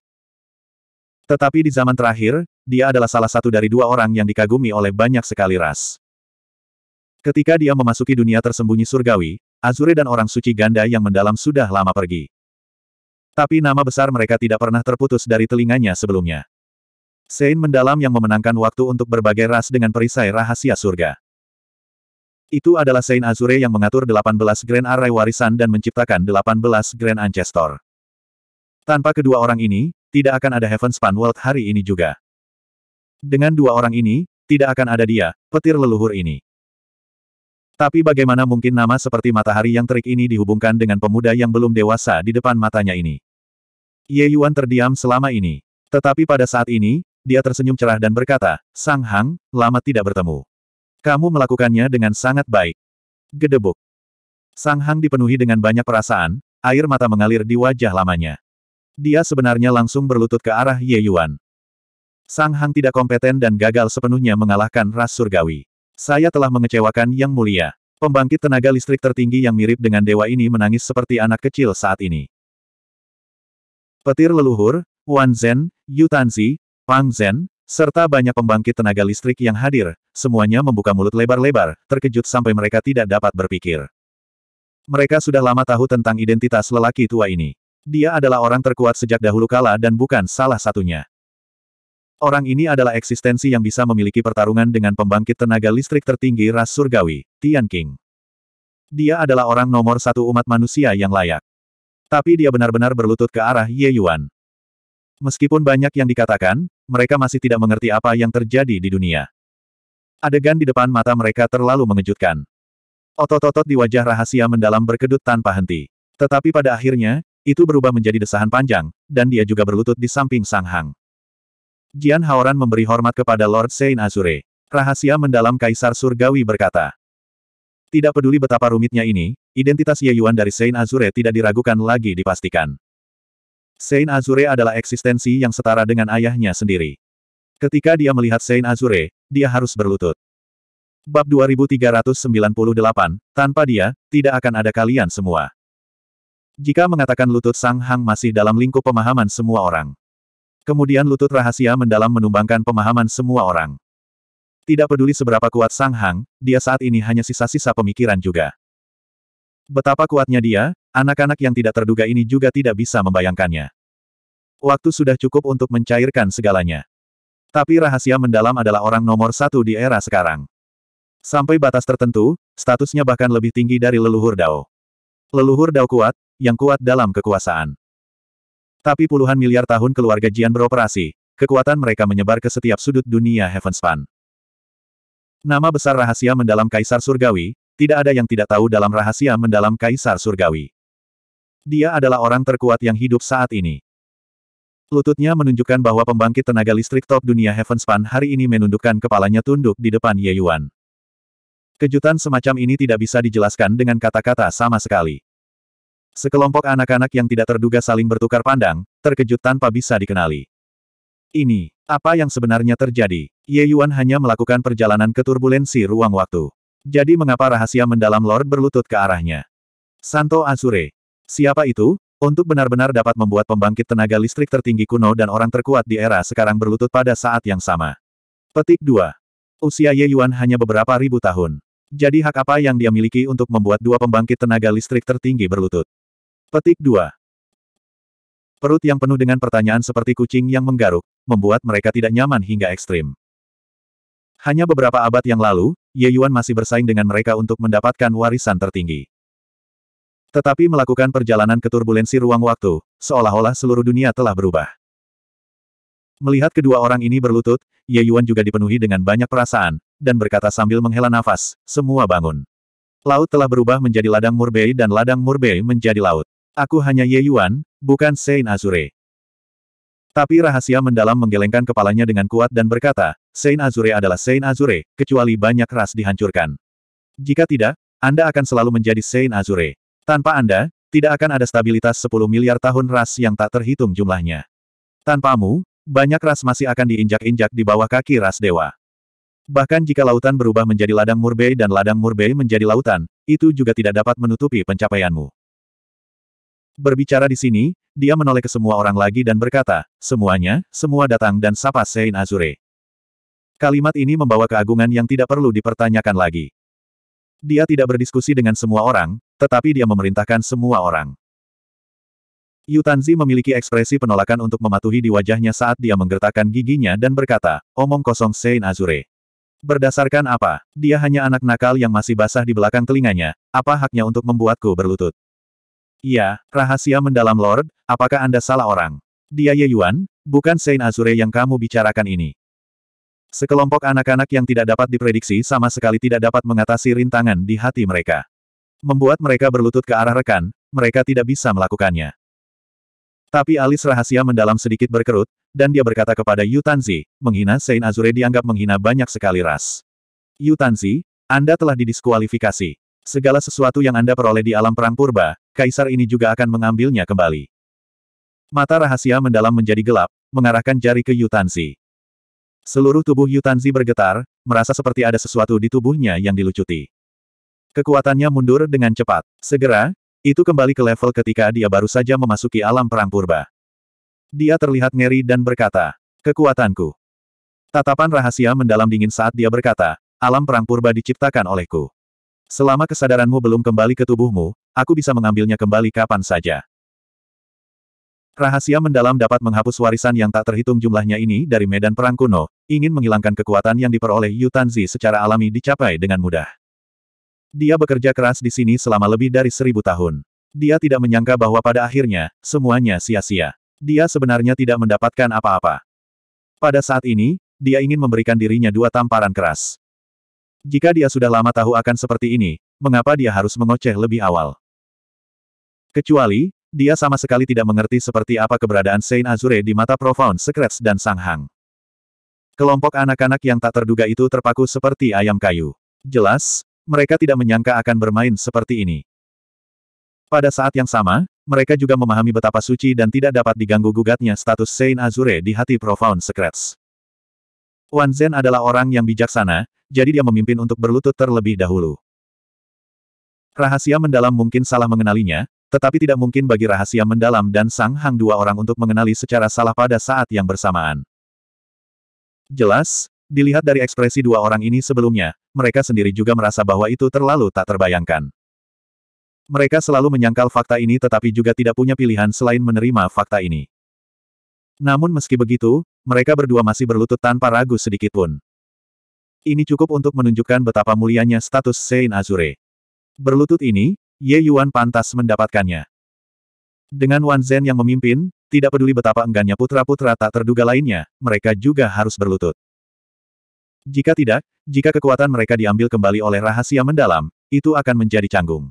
Tetapi di zaman terakhir, dia adalah salah satu dari dua orang yang dikagumi oleh banyak sekali ras. Ketika dia memasuki dunia tersembunyi surgawi, Azure dan orang suci ganda yang mendalam sudah lama pergi. Tapi nama besar mereka tidak pernah terputus dari telinganya sebelumnya. Sein mendalam yang memenangkan waktu untuk berbagai ras dengan perisai rahasia surga. Itu adalah Sein Azure yang mengatur 18 Grand Array warisan dan menciptakan 18 Grand Ancestor. Tanpa kedua orang ini, tidak akan ada Heavenspan World hari ini juga. Dengan dua orang ini, tidak akan ada dia, petir leluhur ini. Tapi bagaimana mungkin nama seperti matahari yang terik ini dihubungkan dengan pemuda yang belum dewasa di depan matanya ini? Ye Yuan terdiam selama ini. Tetapi pada saat ini, dia tersenyum cerah dan berkata, Sang Hang, lama tidak bertemu. Kamu melakukannya dengan sangat baik. Gedebuk. Sang Hang dipenuhi dengan banyak perasaan, air mata mengalir di wajah lamanya. Dia sebenarnya langsung berlutut ke arah Ye Yuan. Sang Hang tidak kompeten dan gagal sepenuhnya mengalahkan ras surgawi. Saya telah mengecewakan Yang Mulia. Pembangkit tenaga listrik tertinggi yang mirip dengan dewa ini menangis seperti anak kecil saat ini. Petir leluhur, Wan Zhen, Yu Tanzi, Wang Zhen, serta banyak pembangkit tenaga listrik yang hadir, semuanya membuka mulut lebar-lebar, terkejut sampai mereka tidak dapat berpikir. Mereka sudah lama tahu tentang identitas lelaki tua ini. Dia adalah orang terkuat sejak dahulu kala dan bukan salah satunya. Orang ini adalah eksistensi yang bisa memiliki pertarungan dengan pembangkit tenaga listrik tertinggi ras surgawi, Tian King. Dia adalah orang nomor satu umat manusia yang layak. Tapi dia benar-benar berlutut ke arah Ye Yuan. Meskipun banyak yang dikatakan, mereka masih tidak mengerti apa yang terjadi di dunia. Adegan di depan mata mereka terlalu mengejutkan. Otot-otot di wajah rahasia mendalam berkedut tanpa henti. Tetapi pada akhirnya, itu berubah menjadi desahan panjang, dan dia juga berlutut di samping Sang Hang. Jian Haoran memberi hormat kepada Lord Saint Azure. Rahasia mendalam Kaisar Surgawi berkata. Tidak peduli betapa rumitnya ini, identitas Ye Yuan dari Saint Azure tidak diragukan lagi dipastikan. Sein Azure adalah eksistensi yang setara dengan ayahnya sendiri. Ketika dia melihat Sein Azure, dia harus berlutut. Bab 2398, tanpa dia, tidak akan ada kalian semua. Jika mengatakan lutut Sang Hang masih dalam lingkup pemahaman semua orang. Kemudian lutut rahasia mendalam menumbangkan pemahaman semua orang. Tidak peduli seberapa kuat Sang Hang, dia saat ini hanya sisa-sisa pemikiran juga. Betapa kuatnya dia, Anak-anak yang tidak terduga ini juga tidak bisa membayangkannya. Waktu sudah cukup untuk mencairkan segalanya. Tapi rahasia mendalam adalah orang nomor satu di era sekarang. Sampai batas tertentu, statusnya bahkan lebih tinggi dari leluhur Dao. Leluhur Dao kuat, yang kuat dalam kekuasaan. Tapi puluhan miliar tahun keluarga Jian beroperasi, kekuatan mereka menyebar ke setiap sudut dunia Heavenspan. Nama besar rahasia mendalam Kaisar Surgawi, tidak ada yang tidak tahu dalam rahasia mendalam Kaisar Surgawi. Dia adalah orang terkuat yang hidup saat ini. Lututnya menunjukkan bahwa pembangkit tenaga listrik top dunia Heavenspan hari ini menundukkan kepalanya tunduk di depan Ye Yuan. Kejutan semacam ini tidak bisa dijelaskan dengan kata-kata sama sekali. Sekelompok anak-anak yang tidak terduga saling bertukar pandang, terkejut tanpa bisa dikenali. Ini, apa yang sebenarnya terjadi? Ye Yuan hanya melakukan perjalanan ke turbulensi ruang waktu. Jadi mengapa rahasia mendalam Lord berlutut ke arahnya? Santo Azure, Siapa itu? Untuk benar-benar dapat membuat pembangkit tenaga listrik tertinggi kuno dan orang terkuat di era sekarang berlutut pada saat yang sama. Petik 2. Usia Ye Yuan hanya beberapa ribu tahun. Jadi hak apa yang dia miliki untuk membuat dua pembangkit tenaga listrik tertinggi berlutut? Petik 2. Perut yang penuh dengan pertanyaan seperti kucing yang menggaruk, membuat mereka tidak nyaman hingga ekstrim. Hanya beberapa abad yang lalu, Ye Yuan masih bersaing dengan mereka untuk mendapatkan warisan tertinggi. Tetapi melakukan perjalanan ke turbulensi ruang waktu, seolah-olah seluruh dunia telah berubah. Melihat kedua orang ini berlutut, Ye Yuan juga dipenuhi dengan banyak perasaan, dan berkata sambil menghela nafas, semua bangun. Laut telah berubah menjadi ladang murbei dan ladang murbei menjadi laut. Aku hanya Ye Yuan, bukan Sein Azure. Tapi rahasia mendalam menggelengkan kepalanya dengan kuat dan berkata, Sein Azure adalah Sein Azure, kecuali banyak ras dihancurkan. Jika tidak, Anda akan selalu menjadi Sein Azure. Tanpa Anda, tidak akan ada stabilitas 10 miliar tahun ras yang tak terhitung jumlahnya. Tanpamu, banyak ras masih akan diinjak-injak di bawah kaki ras dewa. Bahkan jika lautan berubah menjadi ladang murbei dan ladang murbei menjadi lautan, itu juga tidak dapat menutupi pencapaianmu. Berbicara di sini, dia menoleh ke semua orang lagi dan berkata, semuanya, semua datang dan sapa Sein Azure. Kalimat ini membawa keagungan yang tidak perlu dipertanyakan lagi. Dia tidak berdiskusi dengan semua orang, tetapi dia memerintahkan semua orang. Yutanzi memiliki ekspresi penolakan untuk mematuhi di wajahnya saat dia menggertakkan giginya dan berkata, omong kosong Sein Azure. Berdasarkan apa? Dia hanya anak nakal yang masih basah di belakang telinganya, apa haknya untuk membuatku berlutut? Iya, rahasia mendalam Lord, apakah Anda salah orang? Dia Ye Yuan, bukan Sein Azure yang kamu bicarakan ini. Sekelompok anak-anak yang tidak dapat diprediksi sama sekali tidak dapat mengatasi rintangan di hati mereka. Membuat mereka berlutut ke arah rekan, mereka tidak bisa melakukannya. Tapi alis rahasia mendalam sedikit berkerut, dan dia berkata kepada Yu Tanzi, menghina Saint Azure dianggap menghina banyak sekali ras. Yu Tanzi, Anda telah didiskualifikasi. Segala sesuatu yang Anda peroleh di alam perang purba, kaisar ini juga akan mengambilnya kembali. Mata rahasia mendalam menjadi gelap, mengarahkan jari ke Yu Tanzi. Seluruh tubuh Yutanzi bergetar, merasa seperti ada sesuatu di tubuhnya yang dilucuti. Kekuatannya mundur dengan cepat. Segera, itu kembali ke level ketika dia baru saja memasuki alam perang purba. Dia terlihat ngeri dan berkata, Kekuatanku. Tatapan rahasia mendalam dingin saat dia berkata, alam perang purba diciptakan olehku. Selama kesadaranmu belum kembali ke tubuhmu, aku bisa mengambilnya kembali kapan saja. Rahasia mendalam dapat menghapus warisan yang tak terhitung jumlahnya ini dari medan perang kuno, ingin menghilangkan kekuatan yang diperoleh Yu Tanzi secara alami dicapai dengan mudah. Dia bekerja keras di sini selama lebih dari seribu tahun. Dia tidak menyangka bahwa pada akhirnya, semuanya sia-sia. Dia sebenarnya tidak mendapatkan apa-apa. Pada saat ini, dia ingin memberikan dirinya dua tamparan keras. Jika dia sudah lama tahu akan seperti ini, mengapa dia harus mengoceh lebih awal? Kecuali, dia sama sekali tidak mengerti seperti apa keberadaan Saint Azure di mata Profound Secrets dan Sang Hang. Kelompok anak-anak yang tak terduga itu terpaku seperti ayam kayu. Jelas, mereka tidak menyangka akan bermain seperti ini. Pada saat yang sama, mereka juga memahami betapa suci dan tidak dapat diganggu-gugatnya status Saint Azure di hati Profound Secrets. Wan Zhen adalah orang yang bijaksana, jadi dia memimpin untuk berlutut terlebih dahulu. Rahasia mendalam mungkin salah mengenalinya, tetapi tidak mungkin bagi rahasia mendalam dan Sang Hang dua orang untuk mengenali secara salah pada saat yang bersamaan. Jelas, dilihat dari ekspresi dua orang ini sebelumnya, mereka sendiri juga merasa bahwa itu terlalu tak terbayangkan. Mereka selalu menyangkal fakta ini tetapi juga tidak punya pilihan selain menerima fakta ini. Namun meski begitu, mereka berdua masih berlutut tanpa ragu sedikitpun. Ini cukup untuk menunjukkan betapa mulianya status Sein Azure. Berlutut ini, Ye Yuan pantas mendapatkannya. Dengan Wan Zhen yang memimpin, tidak peduli betapa enggannya putra-putra tak terduga lainnya, mereka juga harus berlutut. Jika tidak, jika kekuatan mereka diambil kembali oleh rahasia mendalam, itu akan menjadi canggung.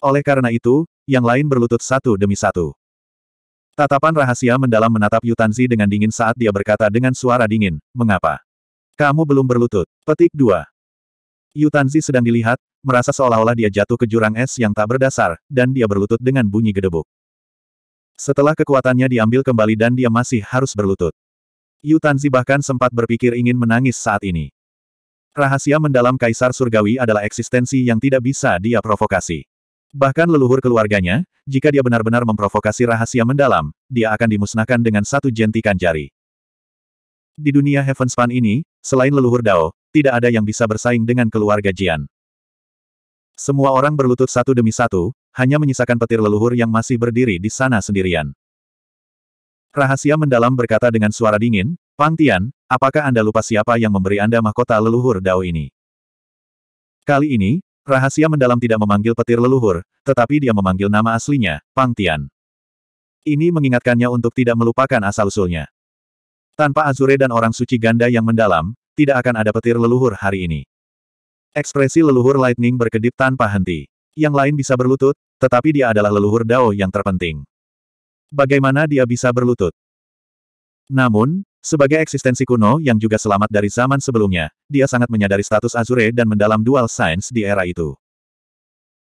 Oleh karena itu, yang lain berlutut satu demi satu. Tatapan rahasia mendalam menatap Yutanzi dengan dingin saat dia berkata dengan suara dingin, Mengapa? Kamu belum berlutut. Petik 2. Yutanzi sedang dilihat, merasa seolah-olah dia jatuh ke jurang es yang tak berdasar, dan dia berlutut dengan bunyi gedebuk. Setelah kekuatannya diambil kembali dan dia masih harus berlutut. Yu Tanzi bahkan sempat berpikir ingin menangis saat ini. Rahasia mendalam Kaisar Surgawi adalah eksistensi yang tidak bisa dia provokasi. Bahkan leluhur keluarganya, jika dia benar-benar memprovokasi rahasia mendalam, dia akan dimusnahkan dengan satu jentikan jari. Di dunia Heavenspan ini, selain leluhur Dao, tidak ada yang bisa bersaing dengan keluarga Jian. Semua orang berlutut satu demi satu, hanya menyisakan petir leluhur yang masih berdiri di sana sendirian. Rahasia mendalam berkata dengan suara dingin, Pang Tian, apakah Anda lupa siapa yang memberi Anda mahkota leluhur Dao ini? Kali ini, rahasia mendalam tidak memanggil petir leluhur, tetapi dia memanggil nama aslinya, Pang Tian. Ini mengingatkannya untuk tidak melupakan asal-usulnya. Tanpa Azure dan orang suci ganda yang mendalam, tidak akan ada petir leluhur hari ini. Ekspresi leluhur Lightning berkedip tanpa henti. Yang lain bisa berlutut, tetapi dia adalah leluhur Dao yang terpenting. Bagaimana dia bisa berlutut? Namun, sebagai eksistensi kuno yang juga selamat dari zaman sebelumnya, dia sangat menyadari status Azure dan mendalam dual science di era itu.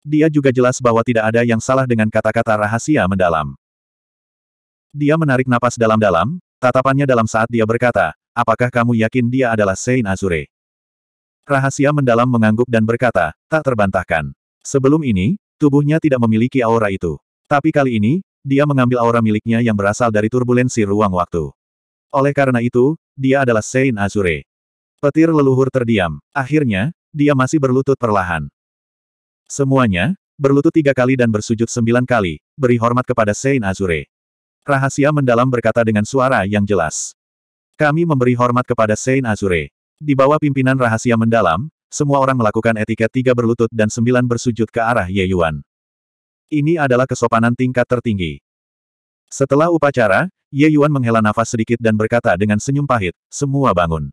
Dia juga jelas bahwa tidak ada yang salah dengan kata-kata rahasia mendalam. Dia menarik napas dalam-dalam, tatapannya dalam saat dia berkata, apakah kamu yakin dia adalah Saint Azure? Rahasia mendalam mengangguk dan berkata, tak terbantahkan. Sebelum ini, tubuhnya tidak memiliki aura itu. Tapi kali ini, dia mengambil aura miliknya yang berasal dari turbulensi ruang waktu. Oleh karena itu, dia adalah Sein Azure. Petir leluhur terdiam. Akhirnya, dia masih berlutut perlahan. Semuanya, berlutut tiga kali dan bersujud sembilan kali, beri hormat kepada Sein Azure. Rahasia mendalam berkata dengan suara yang jelas. Kami memberi hormat kepada Sein Azure. Di bawah pimpinan rahasia mendalam, semua orang melakukan etiket tiga berlutut dan sembilan bersujud ke arah Ye Yuan. Ini adalah kesopanan tingkat tertinggi. Setelah upacara, Ye Yuan menghela nafas sedikit dan berkata dengan senyum pahit, semua bangun.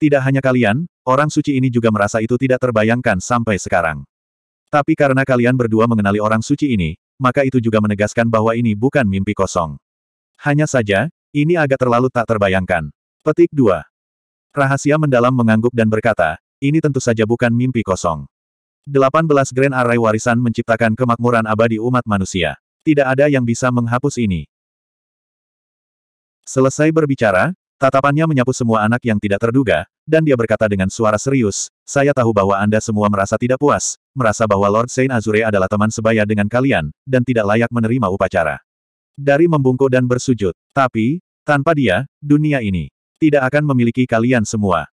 Tidak hanya kalian, orang suci ini juga merasa itu tidak terbayangkan sampai sekarang. Tapi karena kalian berdua mengenali orang suci ini, maka itu juga menegaskan bahwa ini bukan mimpi kosong. Hanya saja, ini agak terlalu tak terbayangkan. Petik 2. Rahasia mendalam mengangguk dan berkata, ini tentu saja bukan mimpi kosong. 18 Grand Array warisan menciptakan kemakmuran abadi umat manusia. Tidak ada yang bisa menghapus ini. Selesai berbicara, tatapannya menyapu semua anak yang tidak terduga, dan dia berkata dengan suara serius, saya tahu bahwa Anda semua merasa tidak puas, merasa bahwa Lord Saint Azure adalah teman sebaya dengan kalian, dan tidak layak menerima upacara. Dari membungkuk dan bersujud. Tapi, tanpa dia, dunia ini tidak akan memiliki kalian semua.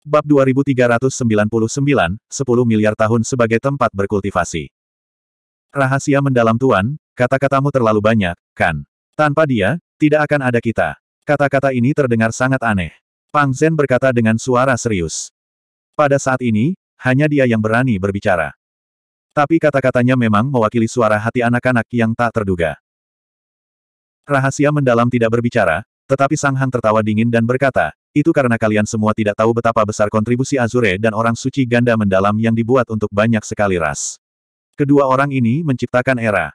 Bab 2399, 10 miliar tahun sebagai tempat berkultivasi. Rahasia mendalam Tuan, kata-katamu terlalu banyak, kan? Tanpa dia, tidak akan ada kita. Kata-kata ini terdengar sangat aneh. Pang Zen berkata dengan suara serius. Pada saat ini, hanya dia yang berani berbicara. Tapi kata-katanya memang mewakili suara hati anak-anak yang tak terduga. Rahasia mendalam tidak berbicara, tetapi Sang Hang tertawa dingin dan berkata, itu karena kalian semua tidak tahu betapa besar kontribusi Azure dan orang suci ganda mendalam yang dibuat untuk banyak sekali ras. Kedua orang ini menciptakan era.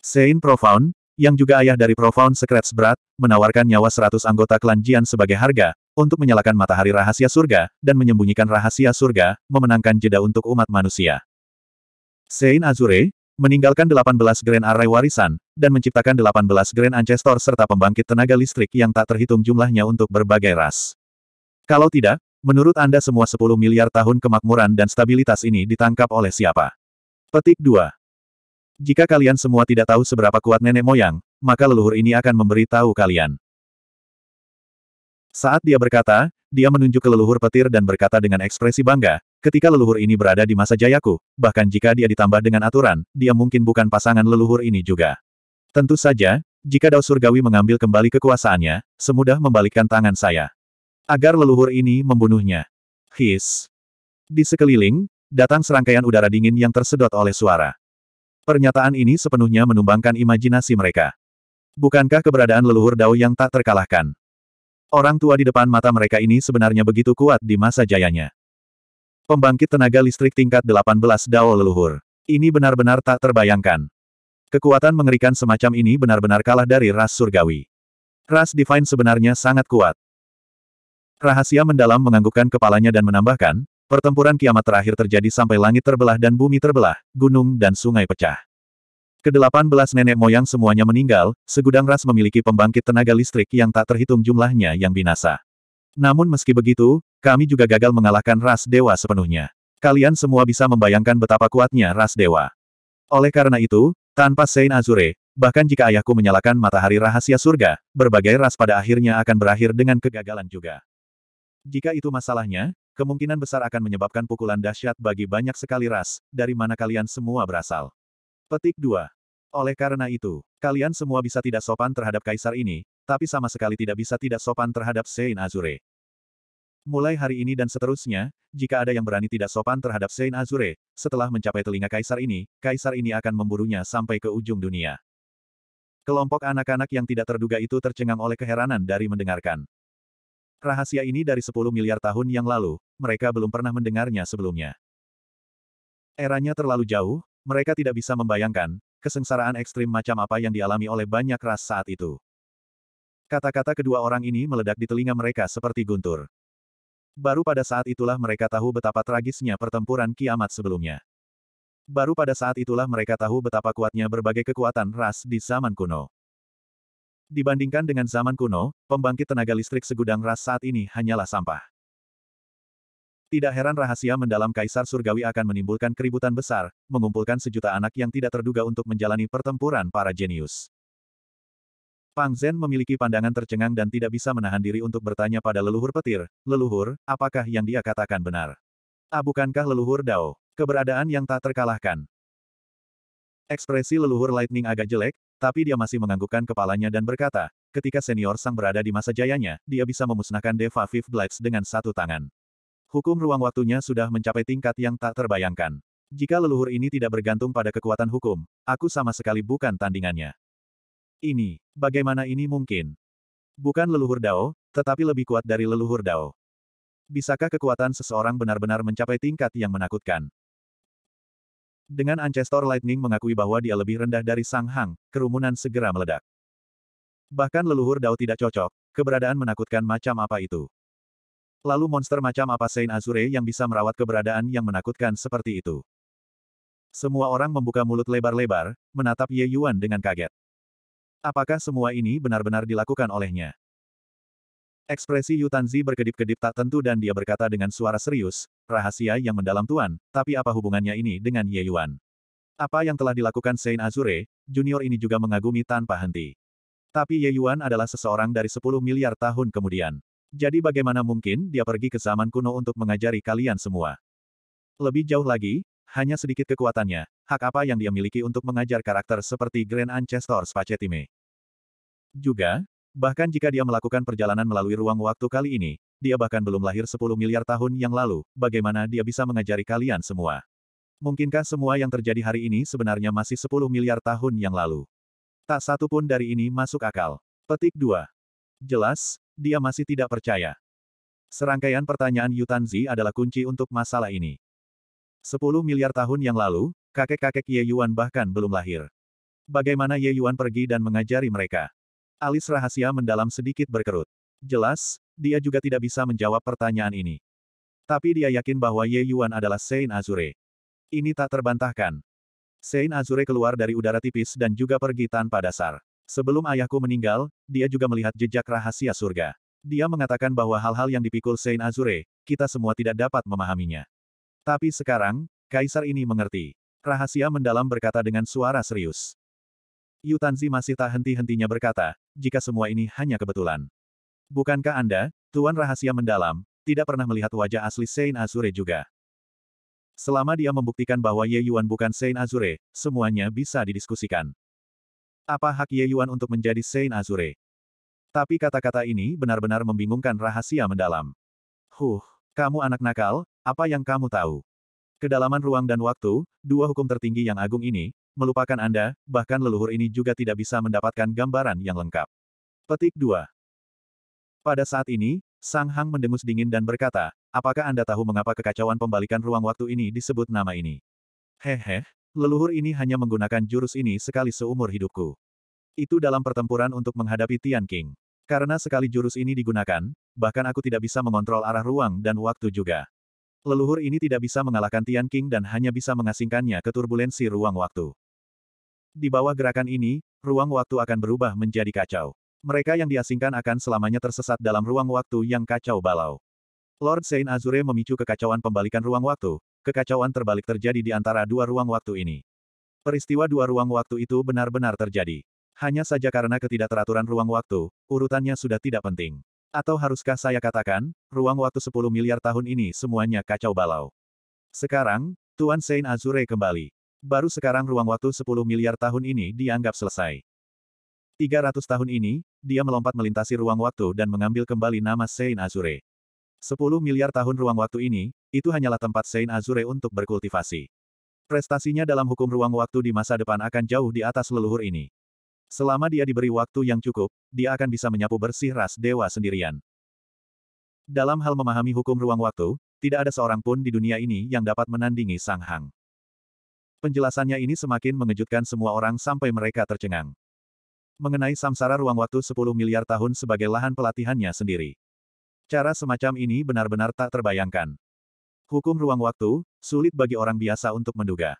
Sein Profound, yang juga ayah dari Profound Secrets Brat, menawarkan nyawa seratus anggota klan Jian sebagai harga, untuk menyalakan matahari rahasia surga, dan menyembunyikan rahasia surga, memenangkan jeda untuk umat manusia. Sein Azure, meninggalkan 18 Grand Array warisan, dan menciptakan 18 Grand Ancestor serta pembangkit tenaga listrik yang tak terhitung jumlahnya untuk berbagai ras. Kalau tidak, menurut Anda semua 10 miliar tahun kemakmuran dan stabilitas ini ditangkap oleh siapa? Petik 2. Jika kalian semua tidak tahu seberapa kuat nenek moyang, maka leluhur ini akan memberi tahu kalian. Saat dia berkata, dia menunjuk ke leluhur petir dan berkata dengan ekspresi bangga, Ketika leluhur ini berada di masa jayaku, bahkan jika dia ditambah dengan aturan, dia mungkin bukan pasangan leluhur ini juga. Tentu saja, jika Dao Surgawi mengambil kembali kekuasaannya, semudah membalikkan tangan saya. Agar leluhur ini membunuhnya. His. Di sekeliling, datang serangkaian udara dingin yang tersedot oleh suara. Pernyataan ini sepenuhnya menumbangkan imajinasi mereka. Bukankah keberadaan leluhur Dao yang tak terkalahkan? Orang tua di depan mata mereka ini sebenarnya begitu kuat di masa jayanya. Pembangkit tenaga listrik tingkat 18 Dao leluhur. Ini benar-benar tak terbayangkan. Kekuatan mengerikan semacam ini benar-benar kalah dari ras surgawi. Ras Divine sebenarnya sangat kuat. Rahasia mendalam menganggukkan kepalanya dan menambahkan, pertempuran kiamat terakhir terjadi sampai langit terbelah dan bumi terbelah, gunung dan sungai pecah. Kedelapan belas nenek moyang semuanya meninggal, segudang ras memiliki pembangkit tenaga listrik yang tak terhitung jumlahnya yang binasa. Namun meski begitu, kami juga gagal mengalahkan ras dewa sepenuhnya. Kalian semua bisa membayangkan betapa kuatnya ras dewa. Oleh karena itu, tanpa Sein Azure, bahkan jika ayahku menyalakan matahari rahasia surga, berbagai ras pada akhirnya akan berakhir dengan kegagalan juga. Jika itu masalahnya, kemungkinan besar akan menyebabkan pukulan dahsyat bagi banyak sekali ras, dari mana kalian semua berasal. Petik 2. Oleh karena itu, kalian semua bisa tidak sopan terhadap kaisar ini, tapi sama sekali tidak bisa tidak sopan terhadap Sein Azure. Mulai hari ini dan seterusnya, jika ada yang berani tidak sopan terhadap Saint Azure, setelah mencapai telinga kaisar ini, kaisar ini akan memburunya sampai ke ujung dunia. Kelompok anak-anak yang tidak terduga itu tercengang oleh keheranan dari mendengarkan. Rahasia ini dari 10 miliar tahun yang lalu, mereka belum pernah mendengarnya sebelumnya. Eranya terlalu jauh, mereka tidak bisa membayangkan, kesengsaraan ekstrim macam apa yang dialami oleh banyak ras saat itu. Kata-kata kedua orang ini meledak di telinga mereka seperti guntur. Baru pada saat itulah mereka tahu betapa tragisnya pertempuran kiamat sebelumnya. Baru pada saat itulah mereka tahu betapa kuatnya berbagai kekuatan ras di zaman kuno. Dibandingkan dengan zaman kuno, pembangkit tenaga listrik segudang ras saat ini hanyalah sampah. Tidak heran rahasia mendalam Kaisar Surgawi akan menimbulkan keributan besar, mengumpulkan sejuta anak yang tidak terduga untuk menjalani pertempuran para jenius. Pang Zhen memiliki pandangan tercengang dan tidak bisa menahan diri untuk bertanya pada leluhur petir, leluhur, apakah yang dia katakan benar? Ah bukankah leluhur Dao, keberadaan yang tak terkalahkan? Ekspresi leluhur Lightning agak jelek, tapi dia masih menganggukkan kepalanya dan berkata, ketika senior sang berada di masa jayanya, dia bisa memusnahkan Deva Fifth Blades dengan satu tangan. Hukum ruang waktunya sudah mencapai tingkat yang tak terbayangkan. Jika leluhur ini tidak bergantung pada kekuatan hukum, aku sama sekali bukan tandingannya. Ini, bagaimana ini mungkin? Bukan leluhur Dao, tetapi lebih kuat dari leluhur Dao. Bisakah kekuatan seseorang benar-benar mencapai tingkat yang menakutkan? Dengan Ancestor Lightning mengakui bahwa dia lebih rendah dari Sang Hang, kerumunan segera meledak. Bahkan leluhur Dao tidak cocok, keberadaan menakutkan macam apa itu. Lalu monster macam apa Saint Azure yang bisa merawat keberadaan yang menakutkan seperti itu? Semua orang membuka mulut lebar-lebar, menatap Ye Yuan dengan kaget. Apakah semua ini benar-benar dilakukan olehnya? Ekspresi Yutanzi berkedip-kedip tak tentu dan dia berkata dengan suara serius, rahasia yang mendalam Tuan, tapi apa hubungannya ini dengan Ye Yuan? Apa yang telah dilakukan Saint Azure, junior ini juga mengagumi tanpa henti. Tapi Ye Yuan adalah seseorang dari 10 miliar tahun kemudian. Jadi bagaimana mungkin dia pergi ke zaman kuno untuk mengajari kalian semua? Lebih jauh lagi, hanya sedikit kekuatannya, hak apa yang dia miliki untuk mengajar karakter seperti Grand Ancestor Spacetime. Juga, bahkan jika dia melakukan perjalanan melalui ruang waktu kali ini, dia bahkan belum lahir 10 miliar tahun yang lalu, bagaimana dia bisa mengajari kalian semua? Mungkinkah semua yang terjadi hari ini sebenarnya masih 10 miliar tahun yang lalu? Tak satu pun dari ini masuk akal. Petik 2. Jelas, dia masih tidak percaya. Serangkaian pertanyaan Yutanzi adalah kunci untuk masalah ini. Sepuluh miliar tahun yang lalu, kakek-kakek Ye Yuan bahkan belum lahir. Bagaimana Ye Yuan pergi dan mengajari mereka? Alis rahasia mendalam sedikit berkerut. Jelas, dia juga tidak bisa menjawab pertanyaan ini. Tapi dia yakin bahwa Ye Yuan adalah Saint Azure. Ini tak terbantahkan. Saint Azure keluar dari udara tipis dan juga pergi tanpa dasar. Sebelum ayahku meninggal, dia juga melihat jejak rahasia surga. Dia mengatakan bahwa hal-hal yang dipikul Saint Azure, kita semua tidak dapat memahaminya. Tapi sekarang, kaisar ini mengerti. Rahasia mendalam berkata dengan suara serius. Yutanzi masih tak henti-hentinya berkata, jika semua ini hanya kebetulan. Bukankah Anda, Tuan Rahasia Mendalam, tidak pernah melihat wajah asli Sein Azure juga? Selama dia membuktikan bahwa Ye Yuan bukan Sein Azure, semuanya bisa didiskusikan. Apa hak Ye Yuan untuk menjadi Sein Azure? Tapi kata-kata ini benar-benar membingungkan rahasia mendalam. Huh, kamu anak nakal, apa yang kamu tahu? Kedalaman ruang dan waktu, dua hukum tertinggi yang agung ini, melupakan Anda, bahkan leluhur ini juga tidak bisa mendapatkan gambaran yang lengkap. Petik 2. Pada saat ini, Sang Hang mendengus dingin dan berkata, apakah Anda tahu mengapa kekacauan pembalikan ruang waktu ini disebut nama ini? Hehe, leluhur ini hanya menggunakan jurus ini sekali seumur hidupku. Itu dalam pertempuran untuk menghadapi Tian King. Karena sekali jurus ini digunakan, bahkan aku tidak bisa mengontrol arah ruang dan waktu juga. Leluhur ini tidak bisa mengalahkan Tian King dan hanya bisa mengasingkannya ke turbulensi ruang waktu. Di bawah gerakan ini, ruang waktu akan berubah menjadi kacau. Mereka yang diasingkan akan selamanya tersesat dalam ruang waktu yang kacau balau. Lord Saint Azure memicu kekacauan pembalikan ruang waktu, kekacauan terbalik terjadi di antara dua ruang waktu ini. Peristiwa dua ruang waktu itu benar-benar terjadi. Hanya saja karena ketidakteraturan ruang waktu, urutannya sudah tidak penting. Atau haruskah saya katakan, ruang waktu 10 miliar tahun ini semuanya kacau balau. Sekarang, Tuan Sein Azure kembali. Baru sekarang ruang waktu 10 miliar tahun ini dianggap selesai. 300 tahun ini, dia melompat melintasi ruang waktu dan mengambil kembali nama Sein Azure. 10 miliar tahun ruang waktu ini, itu hanyalah tempat Sein Azure untuk berkultivasi. Prestasinya dalam hukum ruang waktu di masa depan akan jauh di atas leluhur ini. Selama dia diberi waktu yang cukup, dia akan bisa menyapu bersih ras dewa sendirian. Dalam hal memahami hukum ruang waktu, tidak ada seorang pun di dunia ini yang dapat menandingi Sang Hang. Penjelasannya ini semakin mengejutkan semua orang sampai mereka tercengang. Mengenai samsara ruang waktu 10 miliar tahun sebagai lahan pelatihannya sendiri. Cara semacam ini benar-benar tak terbayangkan. Hukum ruang waktu, sulit bagi orang biasa untuk menduga.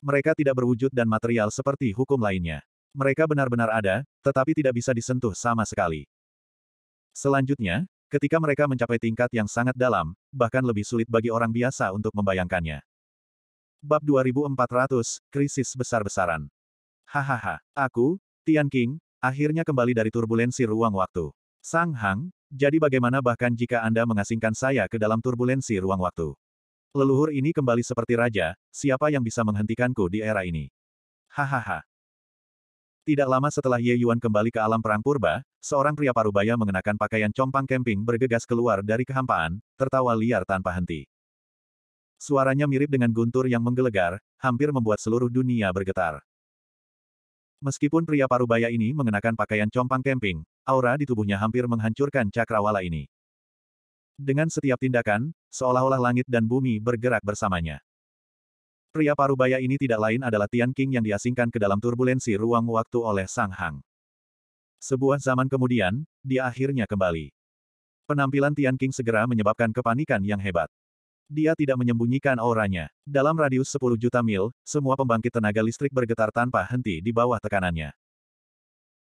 Mereka tidak berwujud dan material seperti hukum lainnya. Mereka benar-benar ada, tetapi tidak bisa disentuh sama sekali. Selanjutnya, ketika mereka mencapai tingkat yang sangat dalam, bahkan lebih sulit bagi orang biasa untuk membayangkannya. Bab 2400, Krisis Besar-Besaran. Hahaha, aku, Tian King, akhirnya kembali dari turbulensi ruang waktu. Sang Hang, jadi bagaimana bahkan jika Anda mengasingkan saya ke dalam turbulensi ruang waktu? Leluhur ini kembali seperti raja, siapa yang bisa menghentikanku di era ini? Hahaha, tidak lama setelah Ye Yuan kembali ke alam perang purba, seorang pria parubaya mengenakan pakaian compang camping bergegas keluar dari kehampaan, tertawa liar tanpa henti. Suaranya mirip dengan guntur yang menggelegar, hampir membuat seluruh dunia bergetar. Meskipun pria parubaya ini mengenakan pakaian compang camping, aura di tubuhnya hampir menghancurkan cakrawala ini. Dengan setiap tindakan, seolah-olah langit dan bumi bergerak bersamanya. Pria parubaya ini tidak lain adalah Tian King yang diasingkan ke dalam turbulensi ruang waktu oleh Sang Hang. Sebuah zaman kemudian, dia akhirnya kembali. Penampilan Tian King segera menyebabkan kepanikan yang hebat. Dia tidak menyembunyikan auranya. Dalam radius 10 juta mil, semua pembangkit tenaga listrik bergetar tanpa henti di bawah tekanannya.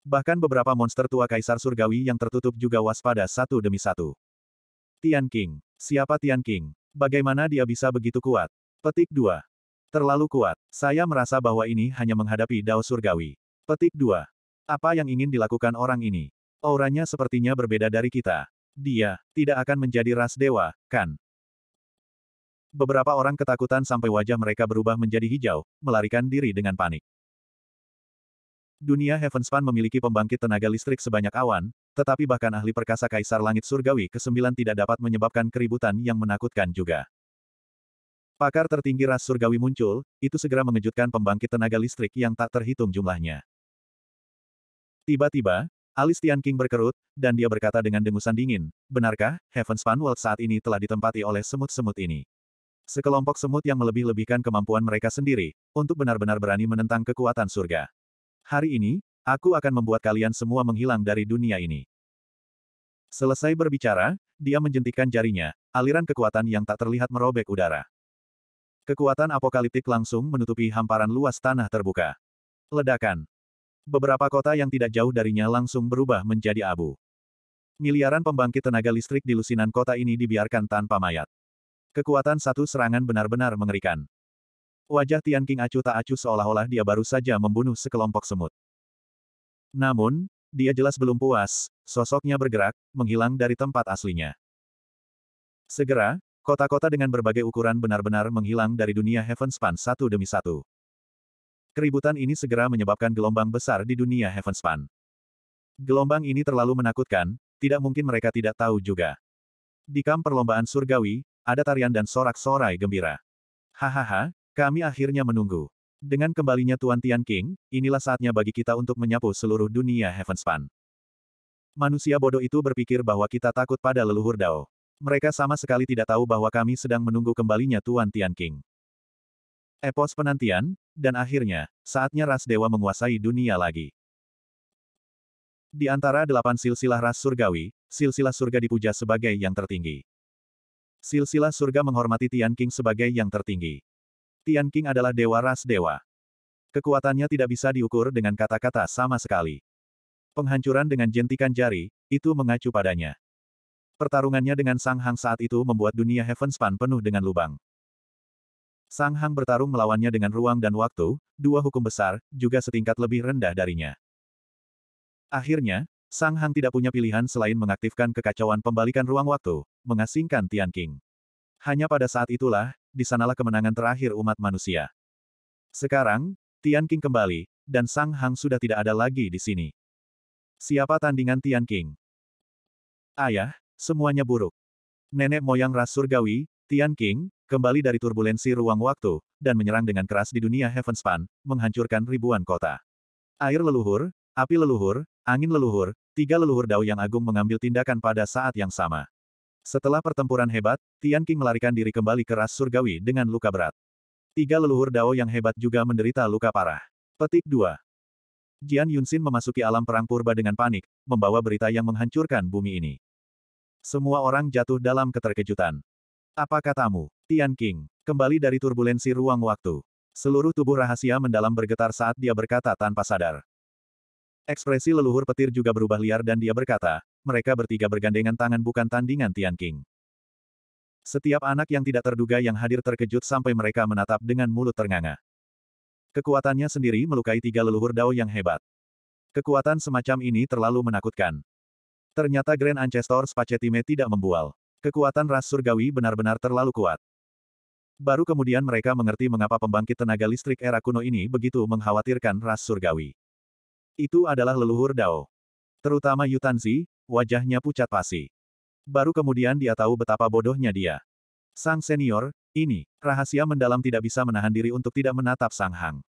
Bahkan beberapa monster tua kaisar surgawi yang tertutup juga waspada satu demi satu. Tian King. Siapa Tian King? Bagaimana dia bisa begitu kuat? Petik 2. Terlalu kuat. Saya merasa bahwa ini hanya menghadapi Dao Surgawi. Petik 2. Apa yang ingin dilakukan orang ini? Auranya sepertinya berbeda dari kita. Dia tidak akan menjadi ras dewa, kan? Beberapa orang ketakutan sampai wajah mereka berubah menjadi hijau, melarikan diri dengan panik. Dunia Heavenspan memiliki pembangkit tenaga listrik sebanyak awan, tetapi bahkan ahli perkasa Kaisar Langit Surgawi ke-9 tidak dapat menyebabkan keributan yang menakutkan juga. Pakar tertinggi ras surgawi muncul, itu segera mengejutkan pembangkit tenaga listrik yang tak terhitung jumlahnya. Tiba-tiba, alis Tian King berkerut, dan dia berkata dengan dengusan dingin, benarkah, Heaven's Fun World saat ini telah ditempati oleh semut-semut ini? Sekelompok semut yang melebih-lebihkan kemampuan mereka sendiri, untuk benar-benar berani menentang kekuatan surga. Hari ini, aku akan membuat kalian semua menghilang dari dunia ini. Selesai berbicara, dia menjentikkan jarinya, aliran kekuatan yang tak terlihat merobek udara. Kekuatan apokaliptik langsung menutupi hamparan luas tanah terbuka. Ledakan. Beberapa kota yang tidak jauh darinya langsung berubah menjadi abu. Miliaran pembangkit tenaga listrik di lusinan kota ini dibiarkan tanpa mayat. Kekuatan satu serangan benar-benar mengerikan. Wajah Tian King acuh tak acuh seolah-olah dia baru saja membunuh sekelompok semut. Namun, dia jelas belum puas, sosoknya bergerak, menghilang dari tempat aslinya. Segera, Kota-kota dengan berbagai ukuran benar-benar menghilang dari dunia Heavenspan satu demi satu. Keributan ini segera menyebabkan gelombang besar di dunia Heavenspan. Gelombang ini terlalu menakutkan, tidak mungkin mereka tidak tahu juga. Di kamp perlombaan surgawi, ada tarian dan sorak-sorai gembira. Hahaha, kami akhirnya menunggu. Dengan kembalinya Tuan Tian King, inilah saatnya bagi kita untuk menyapu seluruh dunia Heavenspan. Manusia bodoh itu berpikir bahwa kita takut pada leluhur Dao. Mereka sama sekali tidak tahu bahwa kami sedang menunggu kembalinya Tuan Tian King. Epos penantian, dan akhirnya, saatnya ras dewa menguasai dunia lagi. Di antara delapan silsilah ras surgawi, silsilah surga dipuja sebagai yang tertinggi. Silsilah surga menghormati Tian King sebagai yang tertinggi. Tian King adalah dewa ras dewa. Kekuatannya tidak bisa diukur dengan kata-kata sama sekali. Penghancuran dengan jentikan jari, itu mengacu padanya. Pertarungannya dengan Sang Hang saat itu membuat dunia Heavenspan penuh dengan lubang. Sang Hang bertarung melawannya dengan ruang dan waktu, dua hukum besar, juga setingkat lebih rendah darinya. Akhirnya, Sang Hang tidak punya pilihan selain mengaktifkan kekacauan pembalikan ruang waktu, mengasingkan Tian King. Hanya pada saat itulah, disanalah kemenangan terakhir umat manusia. Sekarang, Tian King kembali, dan Sang Hang sudah tidak ada lagi di sini. Siapa tandingan Tian King? Ayah, Semuanya buruk. Nenek moyang ras surgawi, Tian King, kembali dari turbulensi ruang waktu, dan menyerang dengan keras di dunia Heavenspan, menghancurkan ribuan kota. Air leluhur, api leluhur, angin leluhur, tiga leluhur dao yang agung mengambil tindakan pada saat yang sama. Setelah pertempuran hebat, Tian King melarikan diri kembali ke ras surgawi dengan luka berat. Tiga leluhur dao yang hebat juga menderita luka parah. Petik 2. Jian Yunxin memasuki alam perang purba dengan panik, membawa berita yang menghancurkan bumi ini. Semua orang jatuh dalam keterkejutan. Apa katamu, Tian King? Kembali dari turbulensi ruang waktu. Seluruh tubuh rahasia mendalam bergetar saat dia berkata tanpa sadar. Ekspresi leluhur petir juga berubah liar dan dia berkata, mereka bertiga bergandengan tangan bukan tandingan Tian King. Setiap anak yang tidak terduga yang hadir terkejut sampai mereka menatap dengan mulut ternganga. Kekuatannya sendiri melukai tiga leluhur Dao yang hebat. Kekuatan semacam ini terlalu menakutkan. Ternyata Grand Ancestor Spacetime tidak membual. Kekuatan ras surgawi benar-benar terlalu kuat. Baru kemudian mereka mengerti mengapa pembangkit tenaga listrik era kuno ini begitu mengkhawatirkan ras surgawi. Itu adalah leluhur Dao. Terutama Yutanzi, wajahnya pucat pasi. Baru kemudian dia tahu betapa bodohnya dia. Sang senior, ini, rahasia mendalam tidak bisa menahan diri untuk tidak menatap Sang Hang.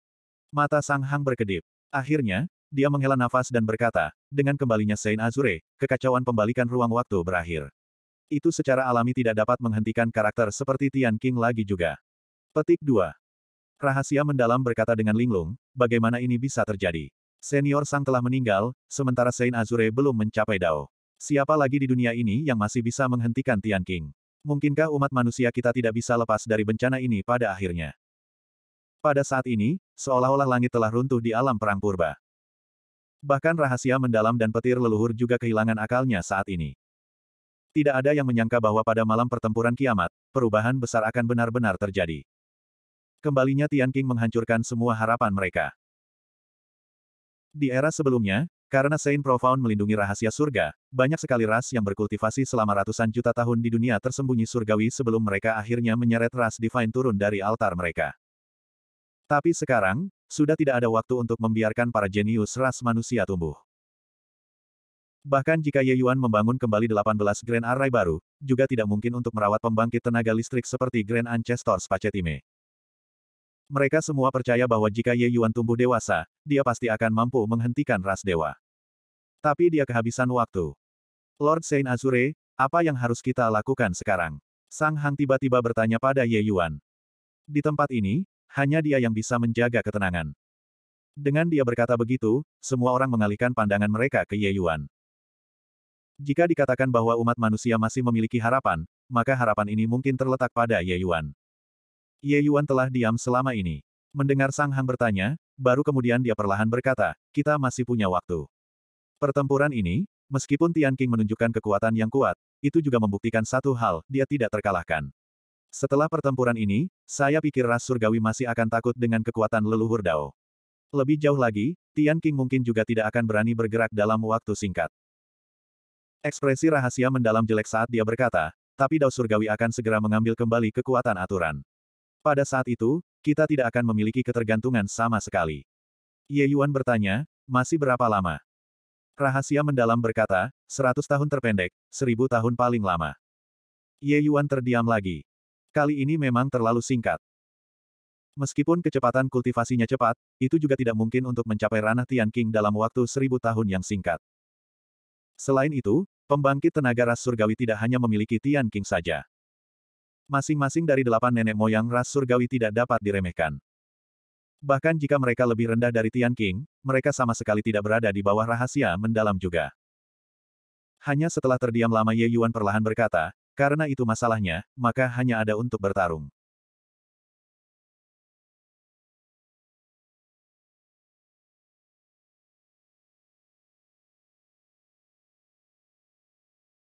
Mata Sang Hang berkedip. Akhirnya, dia menghela nafas dan berkata, dengan kembalinya Saint Azure, kekacauan pembalikan ruang waktu berakhir. Itu secara alami tidak dapat menghentikan karakter seperti Tian King lagi juga. Petik 2. Rahasia mendalam berkata dengan linglung, bagaimana ini bisa terjadi? Senior Sang telah meninggal, sementara Saint Azure belum mencapai Dao. Siapa lagi di dunia ini yang masih bisa menghentikan Tian King? Mungkinkah umat manusia kita tidak bisa lepas dari bencana ini pada akhirnya? Pada saat ini, seolah-olah langit telah runtuh di alam perang purba. Bahkan rahasia mendalam dan petir leluhur juga kehilangan akalnya saat ini. Tidak ada yang menyangka bahwa pada malam pertempuran kiamat, perubahan besar akan benar-benar terjadi. Kembalinya Tian King menghancurkan semua harapan mereka. Di era sebelumnya, karena Saint Profound melindungi rahasia surga, banyak sekali ras yang berkultivasi selama ratusan juta tahun di dunia tersembunyi surgawi sebelum mereka akhirnya menyeret ras divine turun dari altar mereka. Tapi sekarang, sudah tidak ada waktu untuk membiarkan para jenius ras manusia tumbuh. Bahkan jika Ye Yuan membangun kembali 18 Grand Array baru, juga tidak mungkin untuk merawat pembangkit tenaga listrik seperti Grand Ancestor Spacetime. Mereka semua percaya bahwa jika Ye Yuan tumbuh dewasa, dia pasti akan mampu menghentikan ras dewa. Tapi dia kehabisan waktu. Lord Saint Azure, apa yang harus kita lakukan sekarang? Sang Hang tiba-tiba bertanya pada Ye Yuan. Di tempat ini, hanya dia yang bisa menjaga ketenangan. Dengan dia berkata begitu, semua orang mengalihkan pandangan mereka ke Ye Yuan. Jika dikatakan bahwa umat manusia masih memiliki harapan, maka harapan ini mungkin terletak pada Ye Yuan. Ye Yuan telah diam selama ini. Mendengar Sang Hang bertanya, baru kemudian dia perlahan berkata, kita masih punya waktu. Pertempuran ini, meskipun Tian King menunjukkan kekuatan yang kuat, itu juga membuktikan satu hal, dia tidak terkalahkan. Setelah pertempuran ini, saya pikir ras surgawi masih akan takut dengan kekuatan leluhur Dao. Lebih jauh lagi, Tian King mungkin juga tidak akan berani bergerak dalam waktu singkat. Ekspresi rahasia mendalam jelek saat dia berkata, tapi Dao Surgawi akan segera mengambil kembali kekuatan aturan. Pada saat itu, kita tidak akan memiliki ketergantungan sama sekali. Ye Yuan bertanya, masih berapa lama? Rahasia mendalam berkata, 100 tahun terpendek, seribu tahun paling lama. Ye Yuan terdiam lagi. Kali ini memang terlalu singkat. Meskipun kecepatan kultivasinya cepat, itu juga tidak mungkin untuk mencapai ranah Tian King dalam waktu seribu tahun yang singkat. Selain itu, pembangkit tenaga ras surgawi tidak hanya memiliki Tian King saja. Masing-masing dari delapan nenek moyang ras surgawi tidak dapat diremehkan. Bahkan jika mereka lebih rendah dari Tian King, mereka sama sekali tidak berada di bawah rahasia mendalam juga. Hanya setelah terdiam lama Ye Yuan perlahan berkata, karena itu masalahnya, maka hanya ada untuk bertarung.